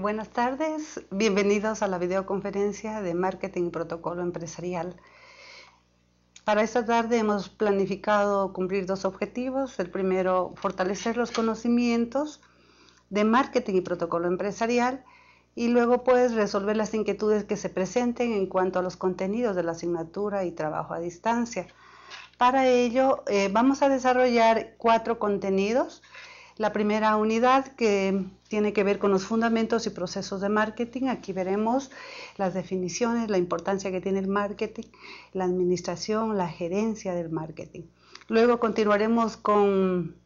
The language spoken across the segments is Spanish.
Buenas tardes, bienvenidos a la videoconferencia de Marketing y Protocolo Empresarial. Para esta tarde hemos planificado cumplir dos objetivos. El primero, fortalecer los conocimientos de marketing y protocolo empresarial y luego puedes resolver las inquietudes que se presenten en cuanto a los contenidos de la asignatura y trabajo a distancia. Para ello eh, vamos a desarrollar cuatro contenidos la primera unidad que tiene que ver con los fundamentos y procesos de marketing. Aquí veremos las definiciones, la importancia que tiene el marketing, la administración, la gerencia del marketing. Luego continuaremos con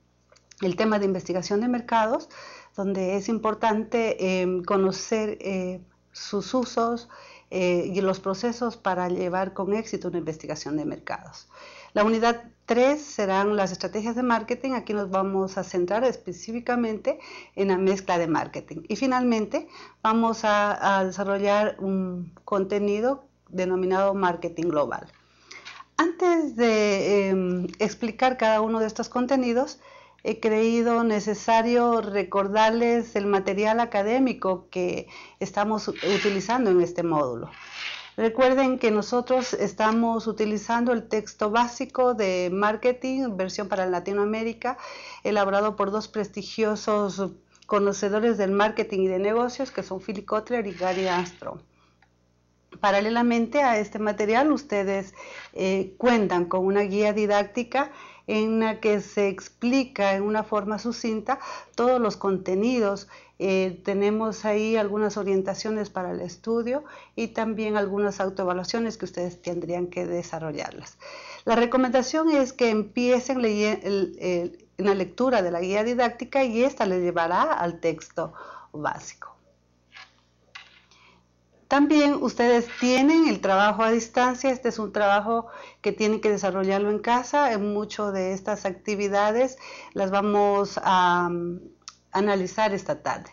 el tema de investigación de mercados, donde es importante eh, conocer eh, sus usos eh, y los procesos para llevar con éxito una investigación de mercados. La unidad Tres serán las estrategias de marketing. Aquí nos vamos a centrar específicamente en la mezcla de marketing. Y finalmente vamos a, desarrollar un contenido denominado marketing global. Antes de em, explicar cada uno de estos contenidos, he creído necesario recordarles el material académico que estamos utilizando en este módulo. Recuerden que nosotros estamos utilizando el texto básico de marketing, versión para Latinoamérica, elaborado por dos prestigiosos conocedores del marketing y de negocios, que son Philip Kotler y Gary Astro. Paralelamente a este material, ustedes eh, cuentan con una guía didáctica en la que se explica en una forma sucinta todos los contenidos eh, tenemos ahí algunas orientaciones para el estudio y también algunas autoevaluaciones que ustedes tendrían que desarrollarlas. La recomendación es que empiecen la lectura de la guía didáctica y esta les llevará al texto básico. También ustedes tienen el trabajo a distancia, este es un trabajo que tienen que desarrollarlo en casa, en muchas de estas actividades las vamos a, mm, analizar esta tarde.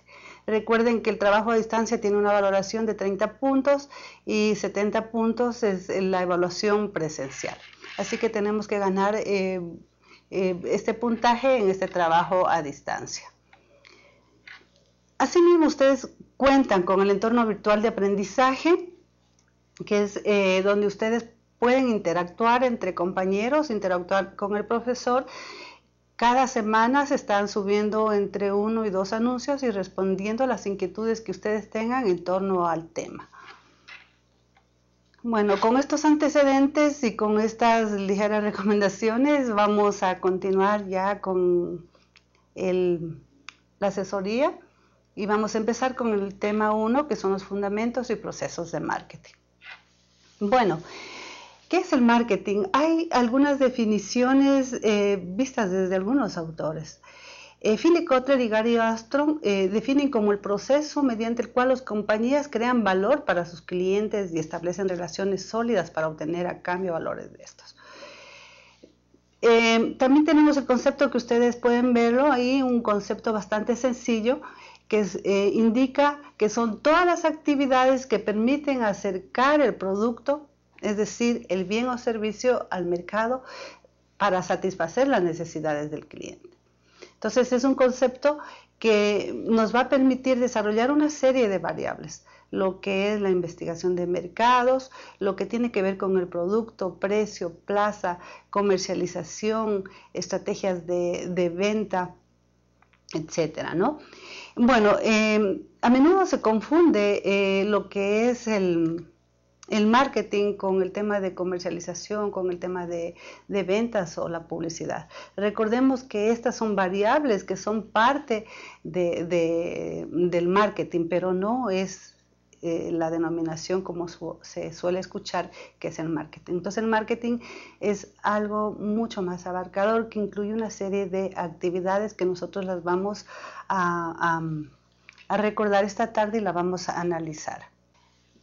Recuerden que el trabajo a distancia tiene una valoración de 30 puntos y 70 puntos es la evaluación presencial. Así que tenemos que ganar eh, eh, este puntaje en este trabajo a distancia. Asimismo, ustedes cuentan con el entorno virtual de aprendizaje, que es eh, donde ustedes pueden interactuar entre compañeros, interactuar con el profesor cada semana se están subiendo entre uno y dos anuncios y respondiendo a las inquietudes que ustedes tengan en torno al tema. Bueno, con estos antecedentes y con estas ligeras recomendaciones vamos a continuar ya con la asesoría y vamos a empezar con el tema 1 que son los fundamentos y procesos de marketing. Bueno, ¿Qué es el marketing? Hay algunas definiciones eh, vistas desde algunos autores. Eh, Philip Kotler y Gary Armstrong eh, definen como el proceso mediante el cual las compañías crean valor para sus clientes y establecen relaciones sólidas para obtener a cambio valores de estos. Eh, también tenemos el concepto que ustedes pueden verlo ahí, un concepto bastante sencillo que indica que son todas las actividades que permiten acercar el producto es decir, el bien o servicio al mercado para satisfacer las necesidades del cliente. Entonces es un concepto que nos va a permitir desarrollar una serie de variables, lo que es la investigación de mercados, lo que tiene que ver con el producto, precio, plaza, comercialización, estrategias de, venta, etcétera, ¿no? Bueno, eh, a menudo se confunde eh, lo que es el, el marketing con el tema de comercialización, con el tema de, ventas o la publicidad. Recordemos que estas son variables que son parte de, del marketing, pero no es eh, la denominación como se suele escuchar, que es el marketing. Entonces el marketing es algo mucho más abarcador que incluye una serie de actividades que nosotros las vamos a, a recordar esta tarde y la vamos a analizar.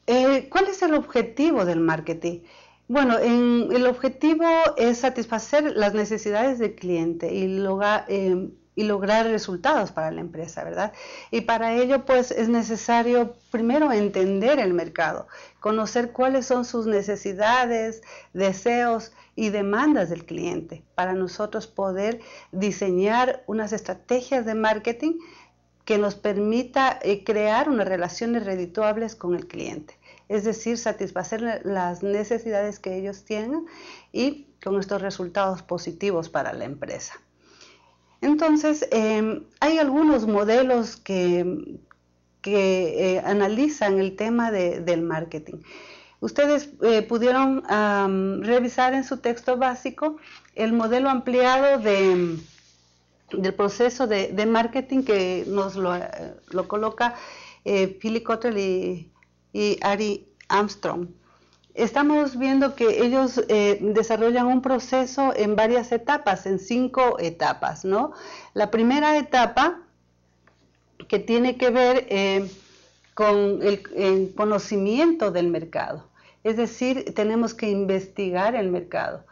Eh, ¿Cuál es el objetivo del marketing? Bueno, el objetivo es satisfacer las necesidades del cliente y, em, y, lograr resultados para la empresa, ¿verdad? Y para ello, pues, es necesario primero entender el mercado, conocer cuáles son sus necesidades, deseos y demandas del cliente, para nosotros poder diseñar unas estrategias de marketing que nos permita eh, crear unas relaciones redituables con el cliente, es decir, satisfacer las necesidades que ellos tienen y con estos resultados positivos para la empresa. Entonces, em, hay algunos modelos que, que eh, analizan el tema del marketing. Ustedes eh, pudieron revisar en su texto básico el modelo ampliado de del proceso de, marketing que nos lo, eh, coloca Philip eh, Philly y, Ari Armstrong. Estamos viendo que ellos eh, desarrollan un proceso en varias etapas, en cinco etapas, ¿no? La primera etapa que tiene que ver con el conocimiento del mercado, es decir, tenemos que investigar el mercado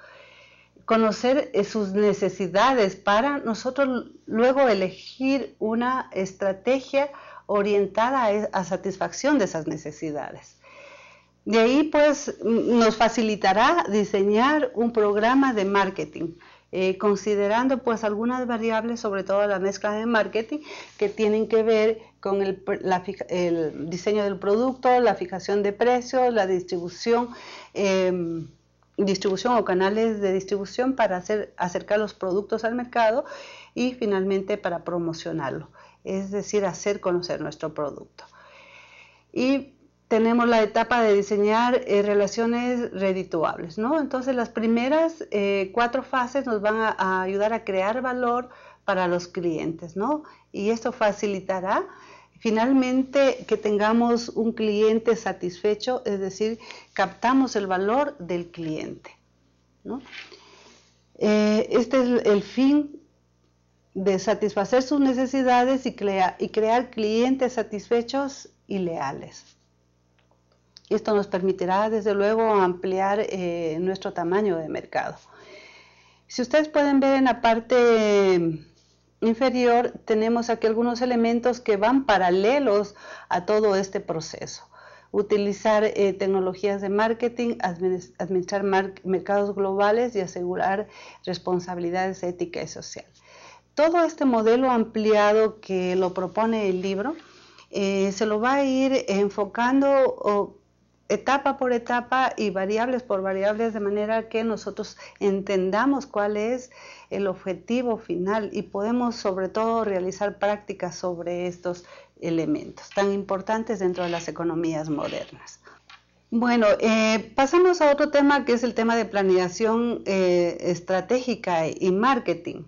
conocer eh, sus necesidades para nosotros luego elegir una estrategia orientada a, satisfacción de esas necesidades. De ahí pues nos facilitará diseñar un programa de marketing, eh, considerando pues algunas variables, sobre todo la mezcla de marketing, que tienen que ver con el, diseño del producto, la fijación de precios, la distribución. Em, distribución o canales de distribución para hacer, acercar los productos al mercado y finalmente para promocionarlo, es decir, hacer conocer nuestro producto. Y tenemos la etapa de diseñar eh, relaciones redituables, ¿no? Entonces las primeras eh, cuatro fases nos van a ayudar a crear valor para los clientes, ¿no? Y esto facilitará Finalmente, que tengamos un cliente satisfecho, es decir, captamos el valor del cliente. Eh, este es el fin de satisfacer sus necesidades y, crear clientes satisfechos y leales. Esto nos permitirá, desde luego, ampliar eh, nuestro tamaño de mercado. Si ustedes pueden ver en la parte inferior tenemos aquí algunos elementos que van paralelos a todo este proceso. Utilizar eh, tecnologías de marketing, administrar mercados globales y asegurar responsabilidades éticas y social. Todo este modelo ampliado que lo propone el libro eh, se lo va a ir enfocando o etapa por etapa y variables por variables de manera que nosotros entendamos cuál es el objetivo final y podemos sobre todo realizar prácticas sobre estos elementos tan importantes dentro de las economías modernas. Bueno, eh, pasamos a otro tema que es el tema de planeación eh, estratégica y marketing.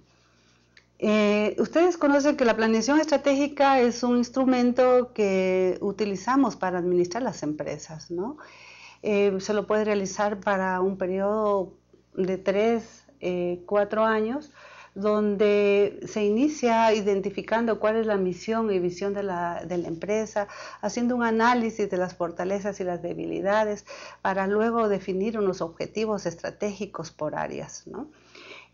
Eh, ustedes conocen que la planeación estratégica es un instrumento que utilizamos para administrar las empresas, eh, se lo puede realizar para un periodo de tres, eh, cuatro años, donde se inicia identificando cuál es la misión y visión de la, empresa, haciendo un análisis de las fortalezas y las debilidades, para luego definir unos objetivos estratégicos por áreas,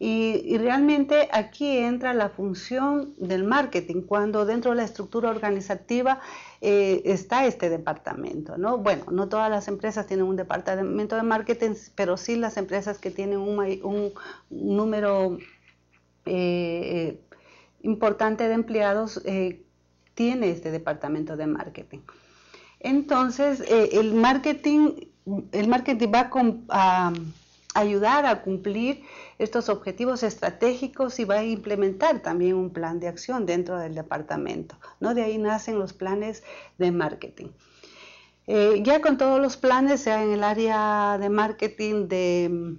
y, realmente aquí entra la función del marketing, cuando dentro de la estructura organizativa eh, está este departamento, ¿no? Bueno, no todas las empresas tienen un departamento de marketing, pero sí las empresas que tienen un, número eh, importante de empleados eh, tiene este departamento de marketing. Entonces, eh, el marketing, el marketing va con, ayudar a cumplir estos objetivos estratégicos y va a implementar también un plan de acción dentro del departamento. De ahí nacen los planes de marketing. Eh, ya con todos los planes, sea en el área de marketing, de,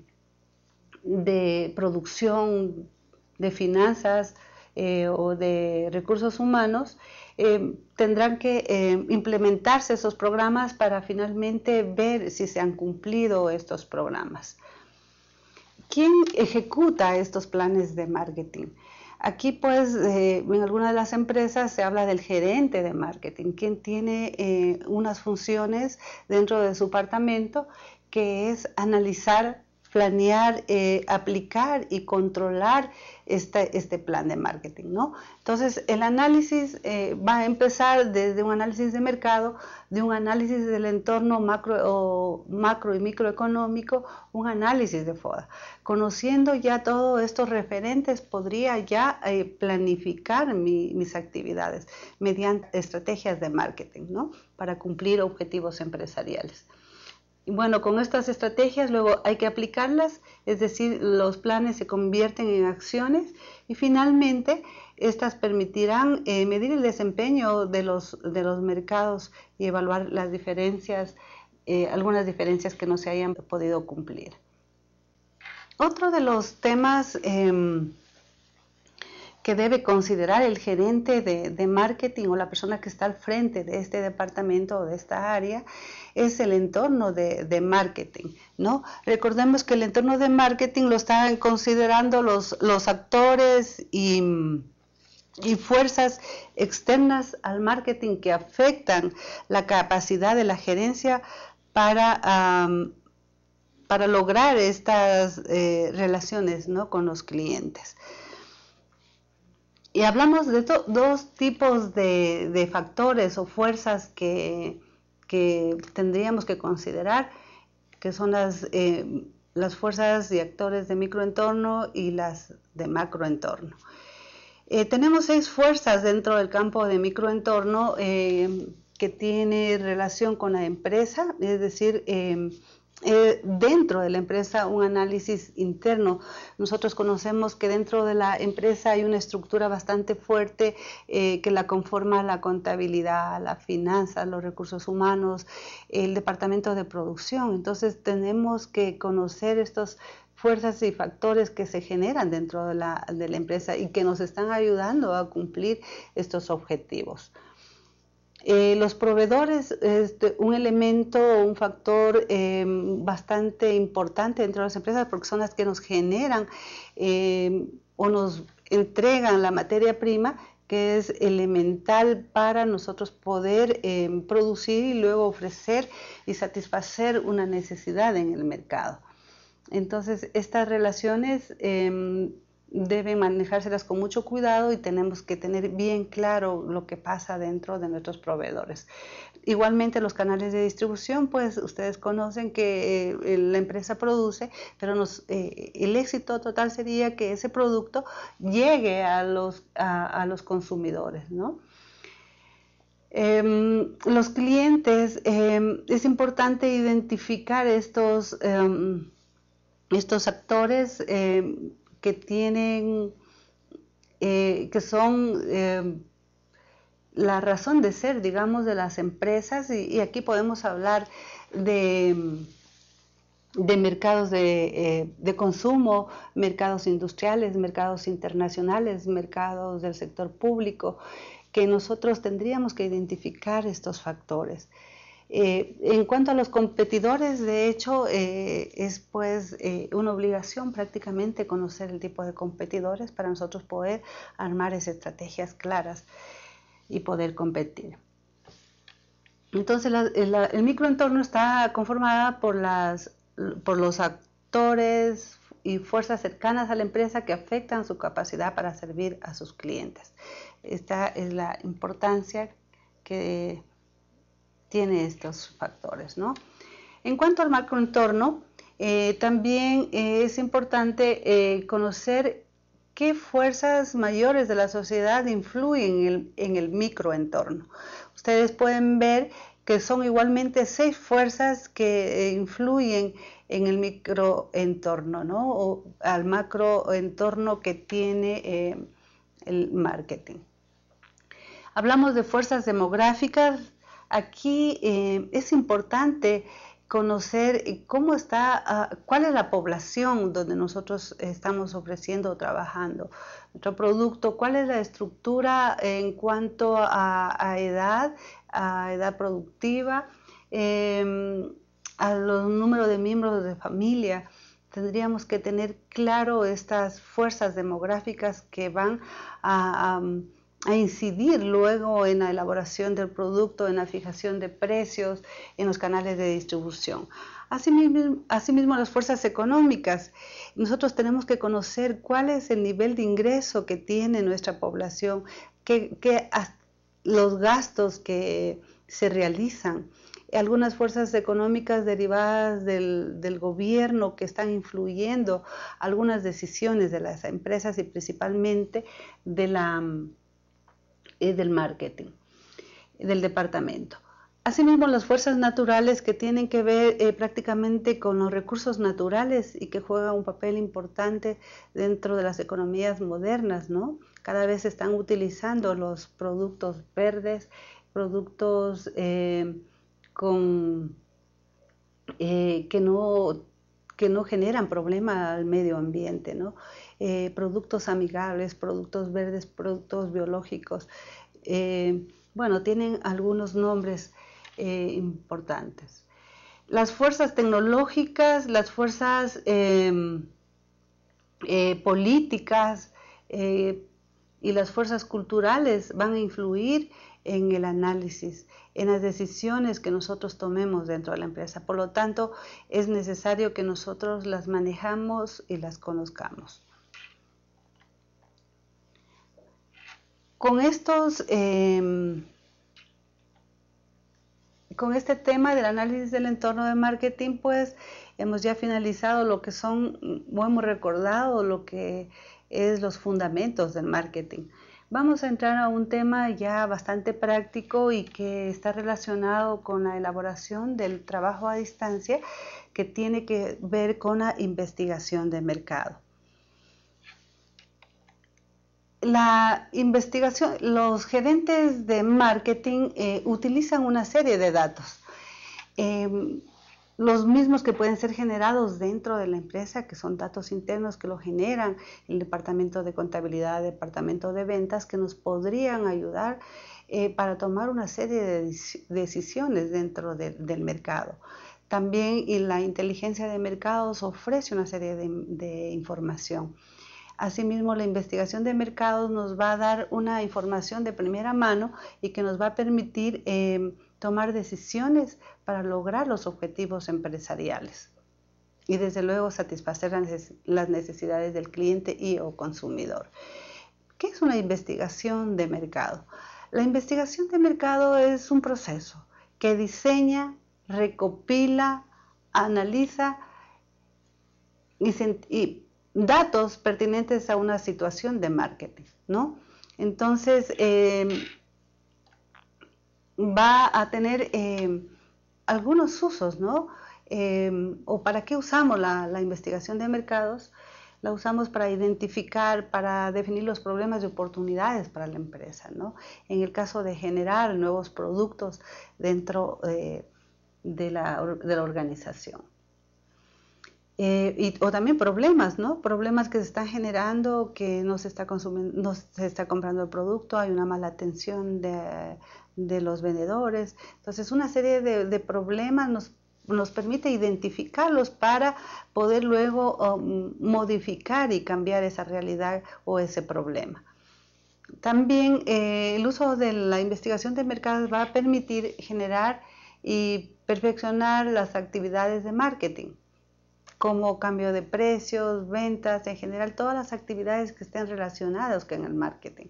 producción, de finanzas eh, o de recursos humanos, eh, tendrán que implementarse esos programas para finalmente ver si se han cumplido estos programas. ¿Quién ejecuta estos planes de marketing? Aquí pues eh, en alguna de las empresas se habla del gerente de marketing, quien tiene eh, unas funciones dentro de su departamento que es analizar planear, eh, aplicar y controlar este, plan de marketing, ¿no? Entonces, el análisis eh, va a empezar desde un análisis de mercado, de un análisis del entorno macro, macro y microeconómico, un análisis de FODA. Conociendo ya todos estos referentes, podría ya eh, planificar mis actividades mediante estrategias de marketing, ¿no? Para cumplir objetivos empresariales bueno, con estas estrategias luego hay que aplicarlas, es decir, los planes se convierten en acciones y finalmente estas permitirán eh, medir el desempeño de los, mercados y evaluar las diferencias, eh, algunas diferencias que no se hayan podido cumplir. Otro de los temas em, que debe considerar el gerente de, de, marketing o la persona que está al frente de este departamento o de esta área es el entorno de, marketing, ¿no? Recordemos que el entorno de marketing lo están considerando los, los actores y, y fuerzas externas al marketing que afectan la capacidad de la gerencia para... para lograr estas eh, relaciones ¿no? con los clientes. Y hablamos de dos tipos de, factores o fuerzas que, que tendríamos que considerar, que son las, eh, las fuerzas y actores de microentorno y las de macroentorno. Eh, tenemos seis fuerzas dentro del campo de microentorno eh, que tiene relación con la empresa, es decir, eh, eh, dentro de la empresa un análisis interno. Nosotros conocemos que dentro de la empresa hay una estructura bastante fuerte eh, que la conforma la contabilidad, la finanza, los recursos humanos, el departamento de producción. Entonces tenemos que conocer estas fuerzas y factores que se generan dentro de la, de la empresa y que nos están ayudando a cumplir estos objetivos. Eh, los proveedores, es un elemento un factor em, bastante importante dentro de las empresas porque son las que nos generan em, o nos entregan la materia prima que es elemental para nosotros poder em, producir y luego ofrecer y satisfacer una necesidad en el mercado. Entonces, estas relaciones debe manejárselas con mucho cuidado y tenemos que tener bien claro lo que pasa dentro de nuestros proveedores. Igualmente los canales de distribución, pues ustedes conocen que eh, la empresa produce, pero eh, el éxito total sería que ese producto llegue a los, a, los consumidores, ¿no? Em, los clientes, em, es importante identificar estos, em, estos actores que tienen, eh, que son eh, la razón de ser, digamos, de las empresas, y, aquí podemos hablar de, mercados eh, de, consumo, mercados industriales, mercados internacionales, mercados del sector público, que nosotros tendríamos que identificar estos factores. Eh, en cuanto a los competidores, de hecho, eh, es pues eh, una obligación prácticamente conocer el tipo de competidores para nosotros poder armar esas estrategias claras y poder competir. Entonces, la, el microentorno está conformado por, las, por los actores y fuerzas cercanas a la empresa que afectan su capacidad para servir a sus clientes. Esta es la importancia que tiene estos factores. En cuanto al macroentorno, eh, también eh, es importante eh, conocer qué fuerzas mayores de la sociedad influyen en el, en el microentorno. Ustedes pueden ver que son igualmente seis fuerzas que influyen en el microentorno, ¿no? O al macroentorno que tiene el marketing. Hablamos de fuerzas demográficas, Aquí eh, es importante conocer eh, cómo está, ah, cuál es la población donde nosotros estamos ofreciendo o trabajando nuestro producto, cuál es la estructura en cuanto a, edad, a edad productiva, em, a los números de miembros de familia. Tendríamos que tener claro estas fuerzas demográficas que van a a incidir luego en la elaboración del producto, en la fijación de precios, en los canales de distribución. Asimismo, asimismo, las fuerzas económicas. Nosotros tenemos que conocer cuál es el nivel de ingreso que tiene nuestra población, que, los gastos que se realizan. Algunas fuerzas económicas derivadas del, del gobierno que están influyendo algunas decisiones de las empresas y principalmente de la eh, del marketing del departamento. Asimismo, las fuerzas naturales que tienen que ver eh, prácticamente con los recursos naturales y que juegan un papel importante dentro de las economías modernas, ¿no? Cada vez están utilizando los productos verdes, productos eh, con, que, no, que no generan problema al medio ambiente, ¿no? Eh, productos amigables, productos verdes, productos biológicos. Eh, bueno, tienen algunos nombres eh, importantes. Las fuerzas tecnológicas, las fuerzas em, políticas y las fuerzas culturales van a influir en el análisis, en las decisiones que nosotros tomemos dentro de la empresa. Por lo tanto, es necesario que nosotros las manejamos y las conozcamos. con estos, em, con este tema del análisis del entorno de marketing, pues hemos ya finalizado lo que son, mm, o hemos recordado lo que es los fundamentos del marketing. Vamos a entrar a un tema ya bastante práctico y que está relacionado con la elaboración del trabajo a distancia que tiene que ver con la investigación de mercado la investigación, los gerentes de marketing eh, utilizan una serie de datos, em, los mismos que pueden ser generados dentro de la empresa, que son datos internos que lo generan el departamento de contabilidad, el departamento de ventas, que nos podrían ayudar eh, para tomar una serie de decisiones dentro del mercado. También la inteligencia de mercados ofrece una serie de información. Asimismo, la investigación de mercados nos va a dar una información de primera mano y que nos va a permitir em, tomar decisiones para lograr los objetivos empresariales y desde luego satisfacer las necesidades del cliente y o consumidor. ¿Qué es una investigación de mercado? La investigación de mercado es un proceso que diseña, recopila, analiza y datos pertinentes a una situación de marketing, ¿no? Entonces, em, va a tener em, algunos usos, ¿no? Em, ¿O para qué usamos la, investigación de mercados? La usamos para identificar, para definir los problemas y oportunidades para la empresa, ¿no? En el caso de generar nuevos productos dentro eh, de la organización. Eh, o también problemas, Problemas que se están generando, que no se está consumiendo, no se está comprando el producto, hay una mala atención de, los vendedores. Entonces, una serie de, problemas nos, permite identificarlos para poder luego um, modificar y cambiar esa realidad o ese problema. También eh, el uso de la investigación de mercados va a permitir generar y perfeccionar las actividades de marketing como cambio de precios, ventas, en general todas las actividades que estén relacionadas con el marketing.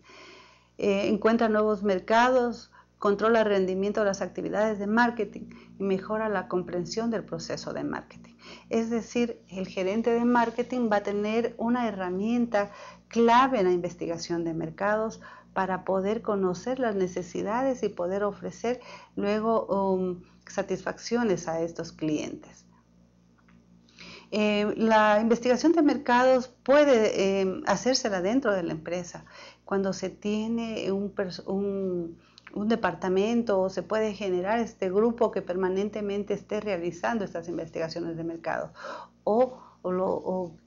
Eh, encuentra nuevos mercados, controla el rendimiento de las actividades de marketing y mejora la comprensión del proceso de marketing. Es decir, el gerente de marketing va a tener una herramienta clave en la investigación de mercados para poder conocer las necesidades y poder ofrecer luego um, satisfacciones a estos clientes. Eh, la investigación de mercados puede eh, hacérsela dentro de la empresa. Cuando se tiene un, un, un, departamento o se puede generar este grupo que permanentemente esté realizando estas investigaciones de mercado. O o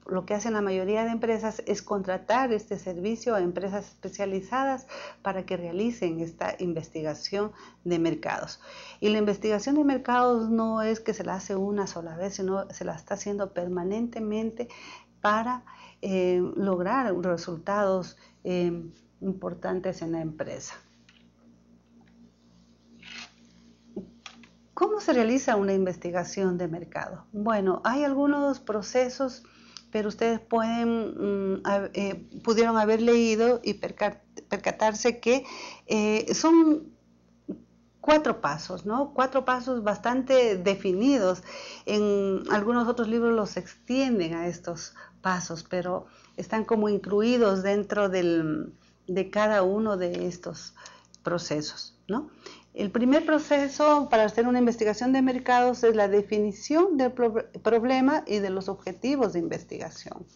lo, que hacen la mayoría de empresas es contratar este servicio a empresas especializadas para que realicen esta investigación de mercados. Y la investigación de mercados no es que se la hace una sola vez, sino se la está haciendo permanentemente para eh, lograr resultados eh, importantes en la empresa. ¿Cómo se realiza una investigación de mercado? Bueno, hay algunos procesos, pero ustedes pueden, mm, eh, pudieron haber leído y percatarse que eh, son cuatro pasos, ¿no? Cuatro pasos bastante definidos. En algunos otros libros los extienden a estos pasos, pero están como incluidos dentro de cada uno de estos procesos, ¿no? El primer proceso para hacer una investigación de mercados es la definición del problema y de los objetivos de investigación.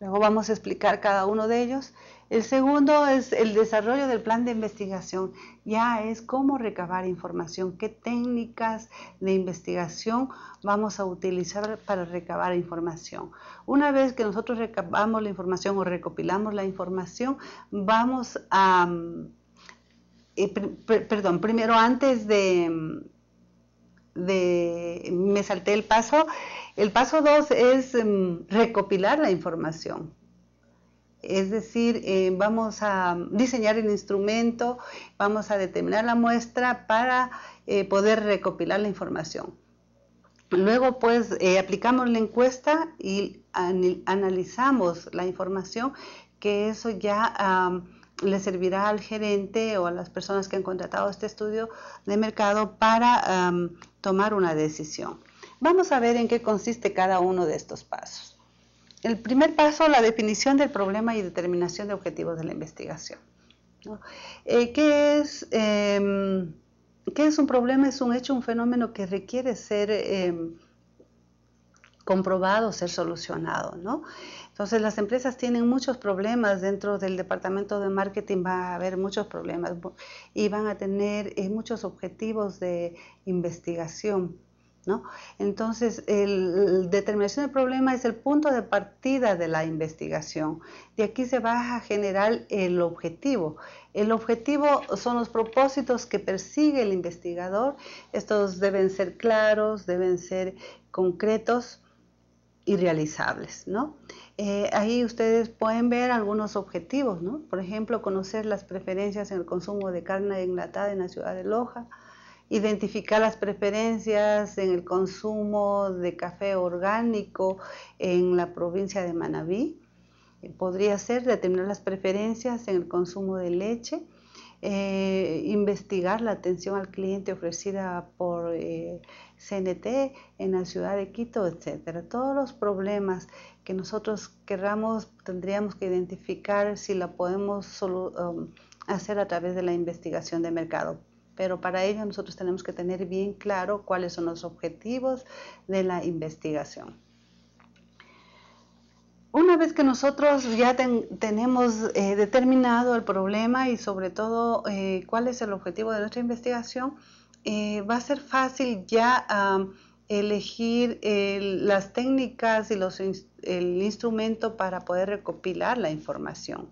Luego vamos a explicar cada uno de ellos. El segundo es el desarrollo del plan de investigación. Ya es cómo recabar información, qué técnicas de investigación vamos a utilizar para recabar información. Una vez que nosotros recabamos la información o recopilamos la información, vamos a... Eh, perdón, primero antes de, me salté el paso, el paso dos es em, recopilar la información. Es decir, eh, vamos a diseñar el instrumento, vamos a determinar la muestra para eh, poder recopilar la información. Luego, pues, aplicamos la encuesta y analizamos la información, que eso ya le servirá al gerente o a las personas que han contratado este estudio de mercado para tomar una decisión. Vamos a ver en qué consiste cada uno de estos pasos. El primer paso, la definición del problema y determinación de objetivos de la investigación. Eh, ¿qué, es, em, ¿qué, es, un problema? Es un hecho, un fenómeno que requiere ser... Em, comprobado ser solucionado, ¿no? Entonces las empresas tienen muchos problemas dentro del departamento de marketing, va a haber muchos problemas y van a tener eh, muchos objetivos de investigación. Entonces, la determinación del problema es el punto de partida de la investigación. De aquí se va a generar el objetivo. El objetivo son los propósitos que persigue el investigador. Estos deben ser claros, deben ser concretos y realizables. ¿no? Eh, ahí ustedes pueden ver algunos objetivos, Por ejemplo, conocer las preferencias en el consumo de carne enlatada en la ciudad de Loja, identificar las preferencias en el consumo de café orgánico en la provincia de Manabí. Eh, podría ser determinar las preferencias en el consumo de leche, eh, investigar la atención al cliente ofrecida por CNT en la ciudad de Quito, etcétera. Todos los problemas que nosotros querramos, tendríamos que identificar si la podemos um, hacer a través de la investigación de mercado. Pero para ello nosotros tenemos que tener bien claro cuáles son los objetivos de la investigación. Una vez que nosotros ya tenemos eh, determinado el problema y sobre todo eh, cuál es el objetivo de nuestra investigación, eh, va a ser fácil ya um, elegir las técnicas y los, el instrumento para poder recopilar la información.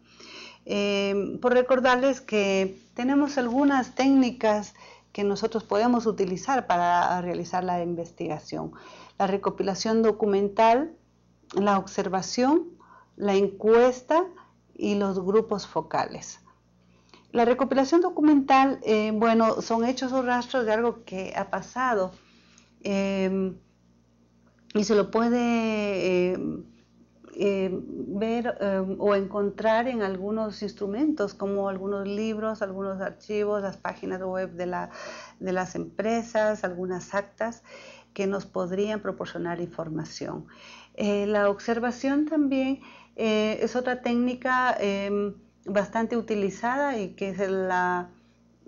Em, por recordarles que tenemos algunas técnicas que nosotros podemos utilizar para realizar la investigación. La recopilación documental, la observación, la encuesta y los grupos focales. La recopilación documental, eh, bueno, son hechos o rastros de algo que ha pasado Em, y se lo puede em, em, ver o encontrar en algunos instrumentos como algunos libros, algunos archivos, las páginas web de, las empresas, algunas actas que nos podrían proporcionar información. Eh, la observación también eh, es otra técnica bastante utilizada y que se la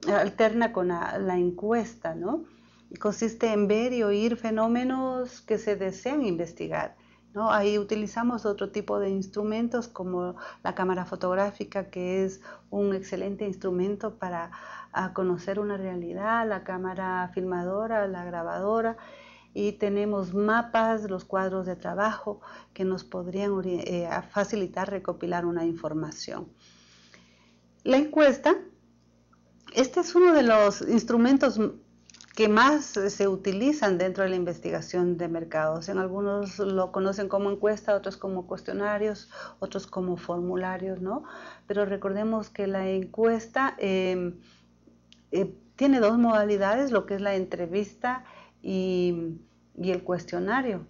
alterna con la, la encuesta, ¿no? consiste en ver y oír fenómenos que se desean investigar. Ahí utilizamos otro tipo de instrumentos como la cámara fotográfica, que es un excelente instrumento para ah, conocer una realidad, la cámara filmadora, la grabadora y tenemos mapas, los cuadros de trabajo que nos podrían eh, facilitar recopilar una información. La encuesta, este es uno de los instrumentos que más se utilizan dentro de la investigación de mercados. En algunos lo conocen como encuesta, otros como cuestionarios, otros como formularios, ¿no? Pero recordemos que la encuesta em, eh, tiene dos modalidades, lo que es la entrevista y, el cuestionario.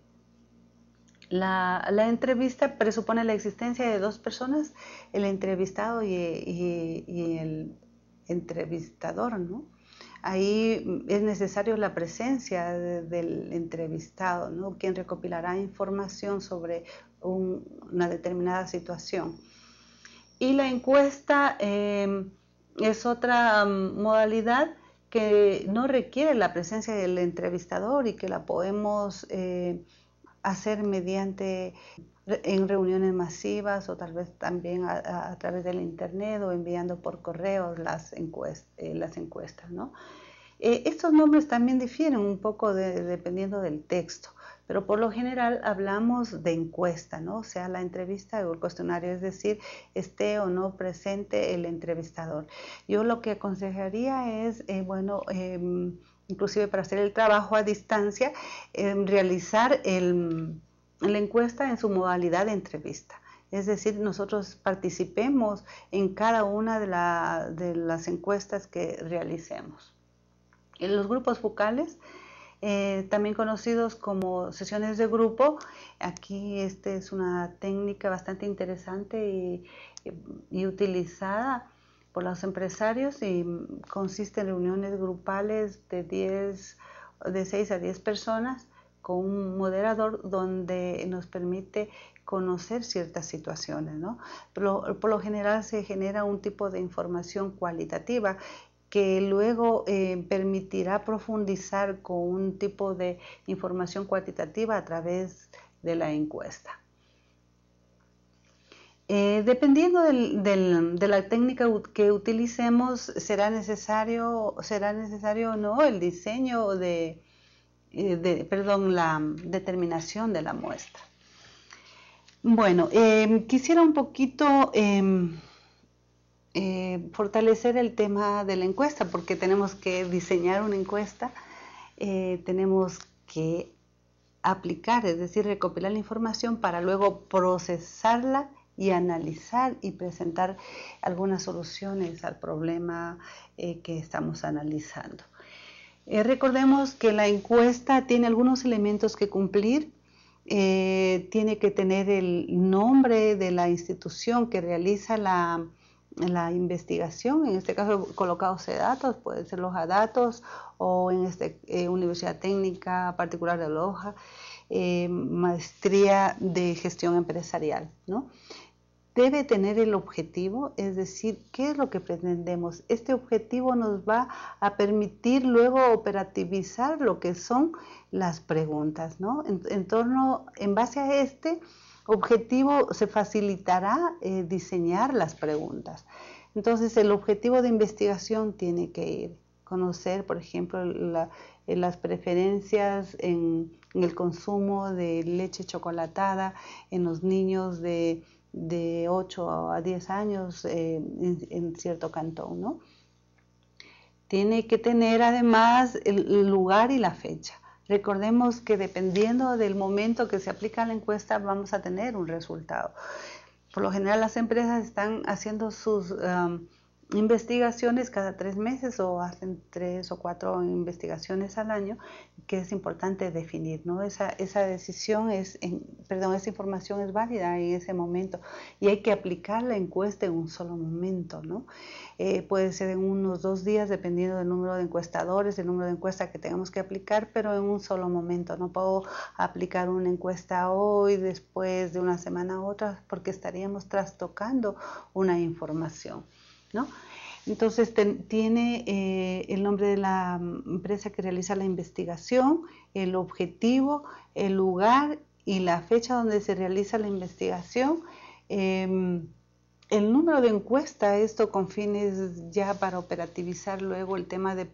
La, entrevista presupone la existencia de dos personas, el entrevistado y el entrevistador, ¿no? Ahí es necesario la presencia del entrevistado, ¿no? quien recopilará información sobre una determinada situación. Y la encuesta eh, es otra mm, modalidad que no requiere la presencia del entrevistador y que la podemos eh, hacer mediante en reuniones masivas o tal vez también a, través del internet o enviando por correo las, eh, las encuestas. ¿no? Eh, estos nombres también difieren un poco dependiendo del texto, pero por lo general hablamos de encuesta, ¿no? o sea, la entrevista o el cuestionario, es decir, esté o no presente el entrevistador. Yo lo que aconsejaría es, eh, bueno, em, inclusive para hacer el trabajo a distancia, em, realizar la encuesta en su modalidad de entrevista. Es decir, nosotros participemos en cada una de las encuestas que realicemos los grupos focales, eh, también conocidos como sesiones de grupo, aquí esta es una técnica bastante interesante y, utilizada por los empresarios y consiste en reuniones grupales de 10, de 6 a 10 personas con un moderador donde nos permite conocer ciertas situaciones. ¿no? por, lo, general se genera un tipo de información cualitativa que luego eh, permitirá profundizar con un tipo de información cuantitativa a través de la encuesta. Eh, dependiendo de la técnica que utilicemos, será necesario, será necesario o no el diseño de, eh, perdón, la determinación de la muestra. Bueno, quisiera un poquito em, eh, fortalecer el tema de la encuesta, porque tenemos que diseñar una encuesta, eh, tenemos que aplicar, es decir, recopilar la información para luego procesarla y analizar y presentar algunas soluciones al problema eh, que estamos analizando. recordemos que la encuesta tiene algunos elementos que cumplir. tiene que tener el nombre de la institución que realiza la, la investigación, en este caso colocados de datos, puede ser los datos o en esta eh, Universidad Técnica Particular de Loja, eh, maestría de gestión empresarial. ¿no? Debe tener el objetivo, es decir, qué es lo que pretendemos. Este objetivo nos va a permitir luego operativizar lo que son las preguntas, ¿no? en torno, en base a este, objetivo se facilitará eh, diseñar las preguntas. Entonces el objetivo de investigación tiene que ir, conocer, por ejemplo, eh, las preferencias en, el consumo de leche chocolatada en los niños de, 8 a 10 años eh, en, cierto cantón. ¿no? Tiene que tener además el lugar y la fecha Recordemos que dependiendo del momento que se aplica la encuesta vamos a tener un resultado. Por lo general las empresas están haciendo sus um, investigaciones cada tres meses o hacen tres o cuatro investigaciones al año que es importante definir, ¿no? Esa, esa decisión es, perdón, esa información es válida en ese momento y hay que aplicar la encuesta en un solo momento, ¿no? Eh, puede ser en unos dos días dependiendo del número de encuestadores, el número de encuesta que tengamos que aplicar, pero en un solo momento. No puedo aplicar una encuesta hoy, después de una semana a otra, porque estaríamos trastocando una información. ¿no? Entonces tiene eh, el nombre de la empresa que realiza la investigación, el objetivo, el lugar y la fecha donde se realiza la investigación. Em, el número de encuesta, esto con fines ya para operativizar luego el tema de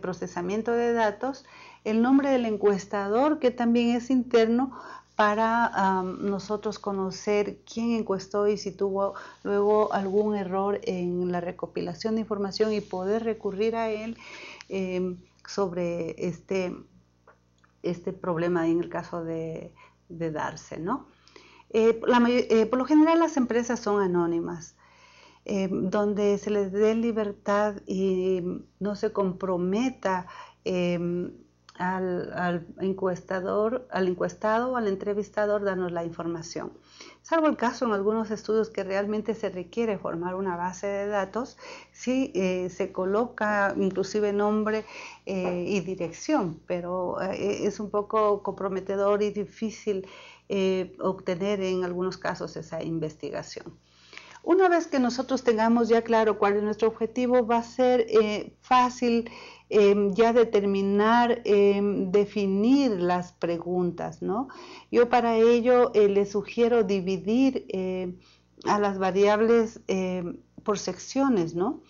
procesamiento de datos, el nombre del encuestador que también es interno para nosotros conocer quién encuestó y si tuvo luego algún error en la recopilación de información y poder recurrir a él em, sobre este, este problema en el caso de, de darse. ¿no? Eh, eh, por lo general las empresas son anónimas. Em, donde se les dé libertad y no se comprometa em, al, encuestador, al encuestado al entrevistador darnos la información. Salvo el caso en algunos estudios que realmente se requiere formar una base de datos, sí eh, se coloca inclusive nombre eh, y dirección, pero eh, e, es un poco comprometedor y difícil obtener en algunos casos esa investigación. Una vez que nosotros tengamos ya claro cuál es nuestro objetivo, va a ser fácil Em, ya determinar, em, definir las preguntas, ¿no? Yo para ello eh, le sugiero dividir em, a las variables por secciones, ¿no?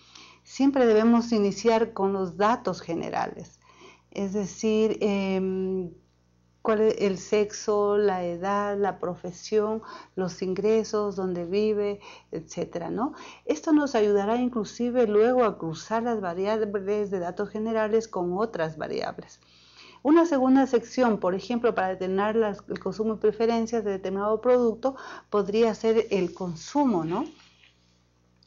Siempre debemos iniciar con los datos generales, es decir, cuál es el sexo, la edad, la profesión, los ingresos, dónde vive, etcétera, ¿no? Esto nos ayudará inclusive luego a cruzar las variables de datos generales con otras variables. Una segunda sección, por ejemplo, para determinar el consumo y preferencias de determinado producto, podría ser el consumo, ¿no?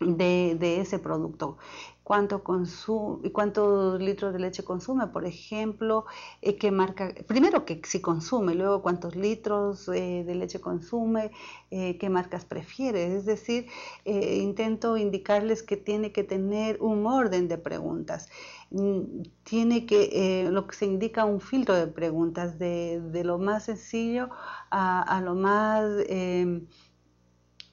de, ese producto cuánto, consume, cuántos litros de leche consume, por ejemplo, eh, qué marca, primero que si consume, luego cuántos litros eh, de leche consume, eh, qué marcas prefiere. Es decir, intento indicarles que tiene que tener un orden de preguntas. Mm, tiene que, lo que se indica, un filtro de preguntas, de, lo más sencillo a, a lo más em,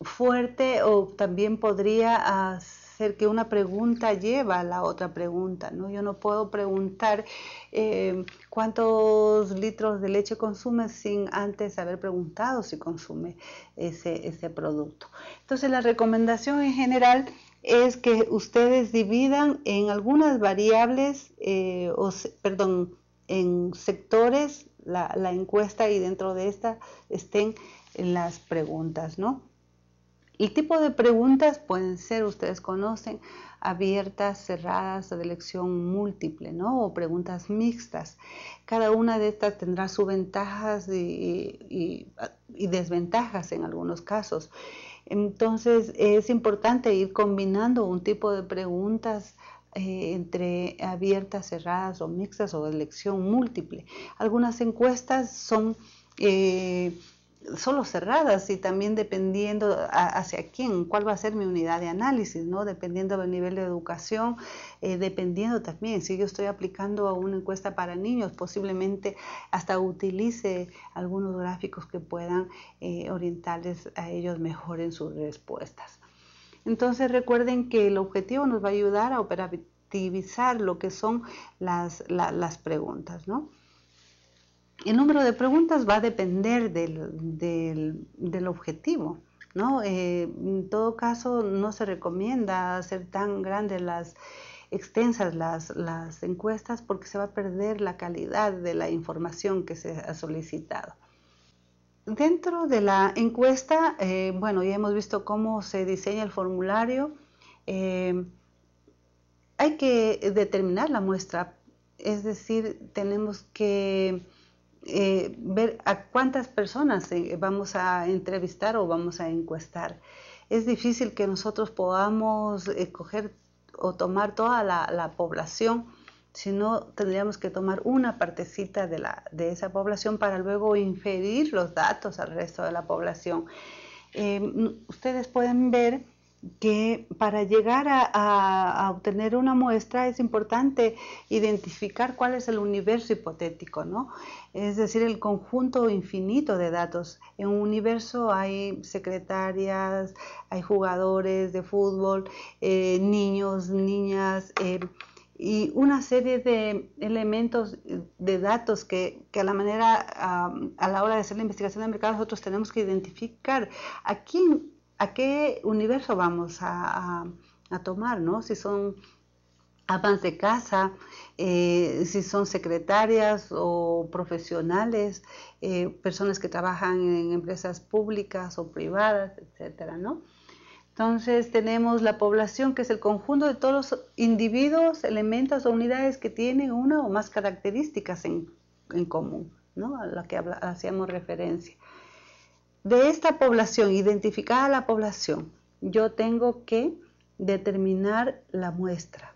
fuerte o también podría... Hacer que una pregunta lleva a la otra pregunta, ¿no? Yo no puedo preguntar eh, cuántos litros de leche consume sin antes haber preguntado si consume ese, producto. Entonces la recomendación en general es que ustedes dividan en algunas variables, eh, o, perdón, en sectores la, la encuesta y dentro de esta estén las preguntas, ¿no? El tipo de preguntas pueden ser, ustedes conocen, abiertas, cerradas, de elección múltiple, ¿no? O preguntas mixtas. Cada una de estas tendrá sus ventajas y, desventajas en algunos casos. Entonces es importante ir combinando un tipo de preguntas eh, entre abiertas, cerradas o mixtas o de elección múltiple. Algunas encuestas son... Eh, solo cerradas y también dependiendo hacia quién, cuál va a ser mi unidad de análisis, ¿no? dependiendo del nivel de educación, eh, dependiendo también, si yo estoy aplicando a una encuesta para niños, posiblemente hasta utilice algunos gráficos que puedan eh, orientarles a ellos mejor en sus respuestas. Entonces recuerden que el objetivo nos va a ayudar a operativizar lo que son las, preguntas el número de preguntas va a depender del, objetivo. ¿no? Eh, en todo caso, no se recomienda hacer tan grandes las extensas las, encuestas porque se va a perder la calidad de la información que se ha solicitado. Dentro de la encuesta, eh, bueno, ya hemos visto cómo se diseña el formulario. Eh, hay que determinar la muestra, es decir, tenemos que eh, ver a cuántas personas eh, vamos a entrevistar o vamos a encuestar. Es difícil que nosotros podamos escoger o tomar toda la, la población, sino tendríamos que tomar una partecita de, esa población para luego inferir los datos al resto de la población. Eh, ustedes pueden ver que para llegar a, obtener una muestra es importante identificar cuál es el universo hipotético, ¿no? es decir, el conjunto infinito de datos. En un universo hay secretarias, hay jugadores de fútbol, eh, niños, niñas. Eh, y una serie de elementos, eh, de datos que, a la manera, a, la hora de hacer la investigación de mercado, nosotros tenemos que identificar a quién a qué universo vamos a, tomar, ¿no? Si son amas de casa, eh, si son secretarias o profesionales, eh, personas que trabajan en empresas públicas o privadas, etcétera, ¿no? Entonces tenemos la población, que es el conjunto de todos los individuos, elementos o unidades que tienen una o más características en, común, ¿no? a la que hacíamos referencia de esta población, identificada la población, yo tengo que determinar la muestra,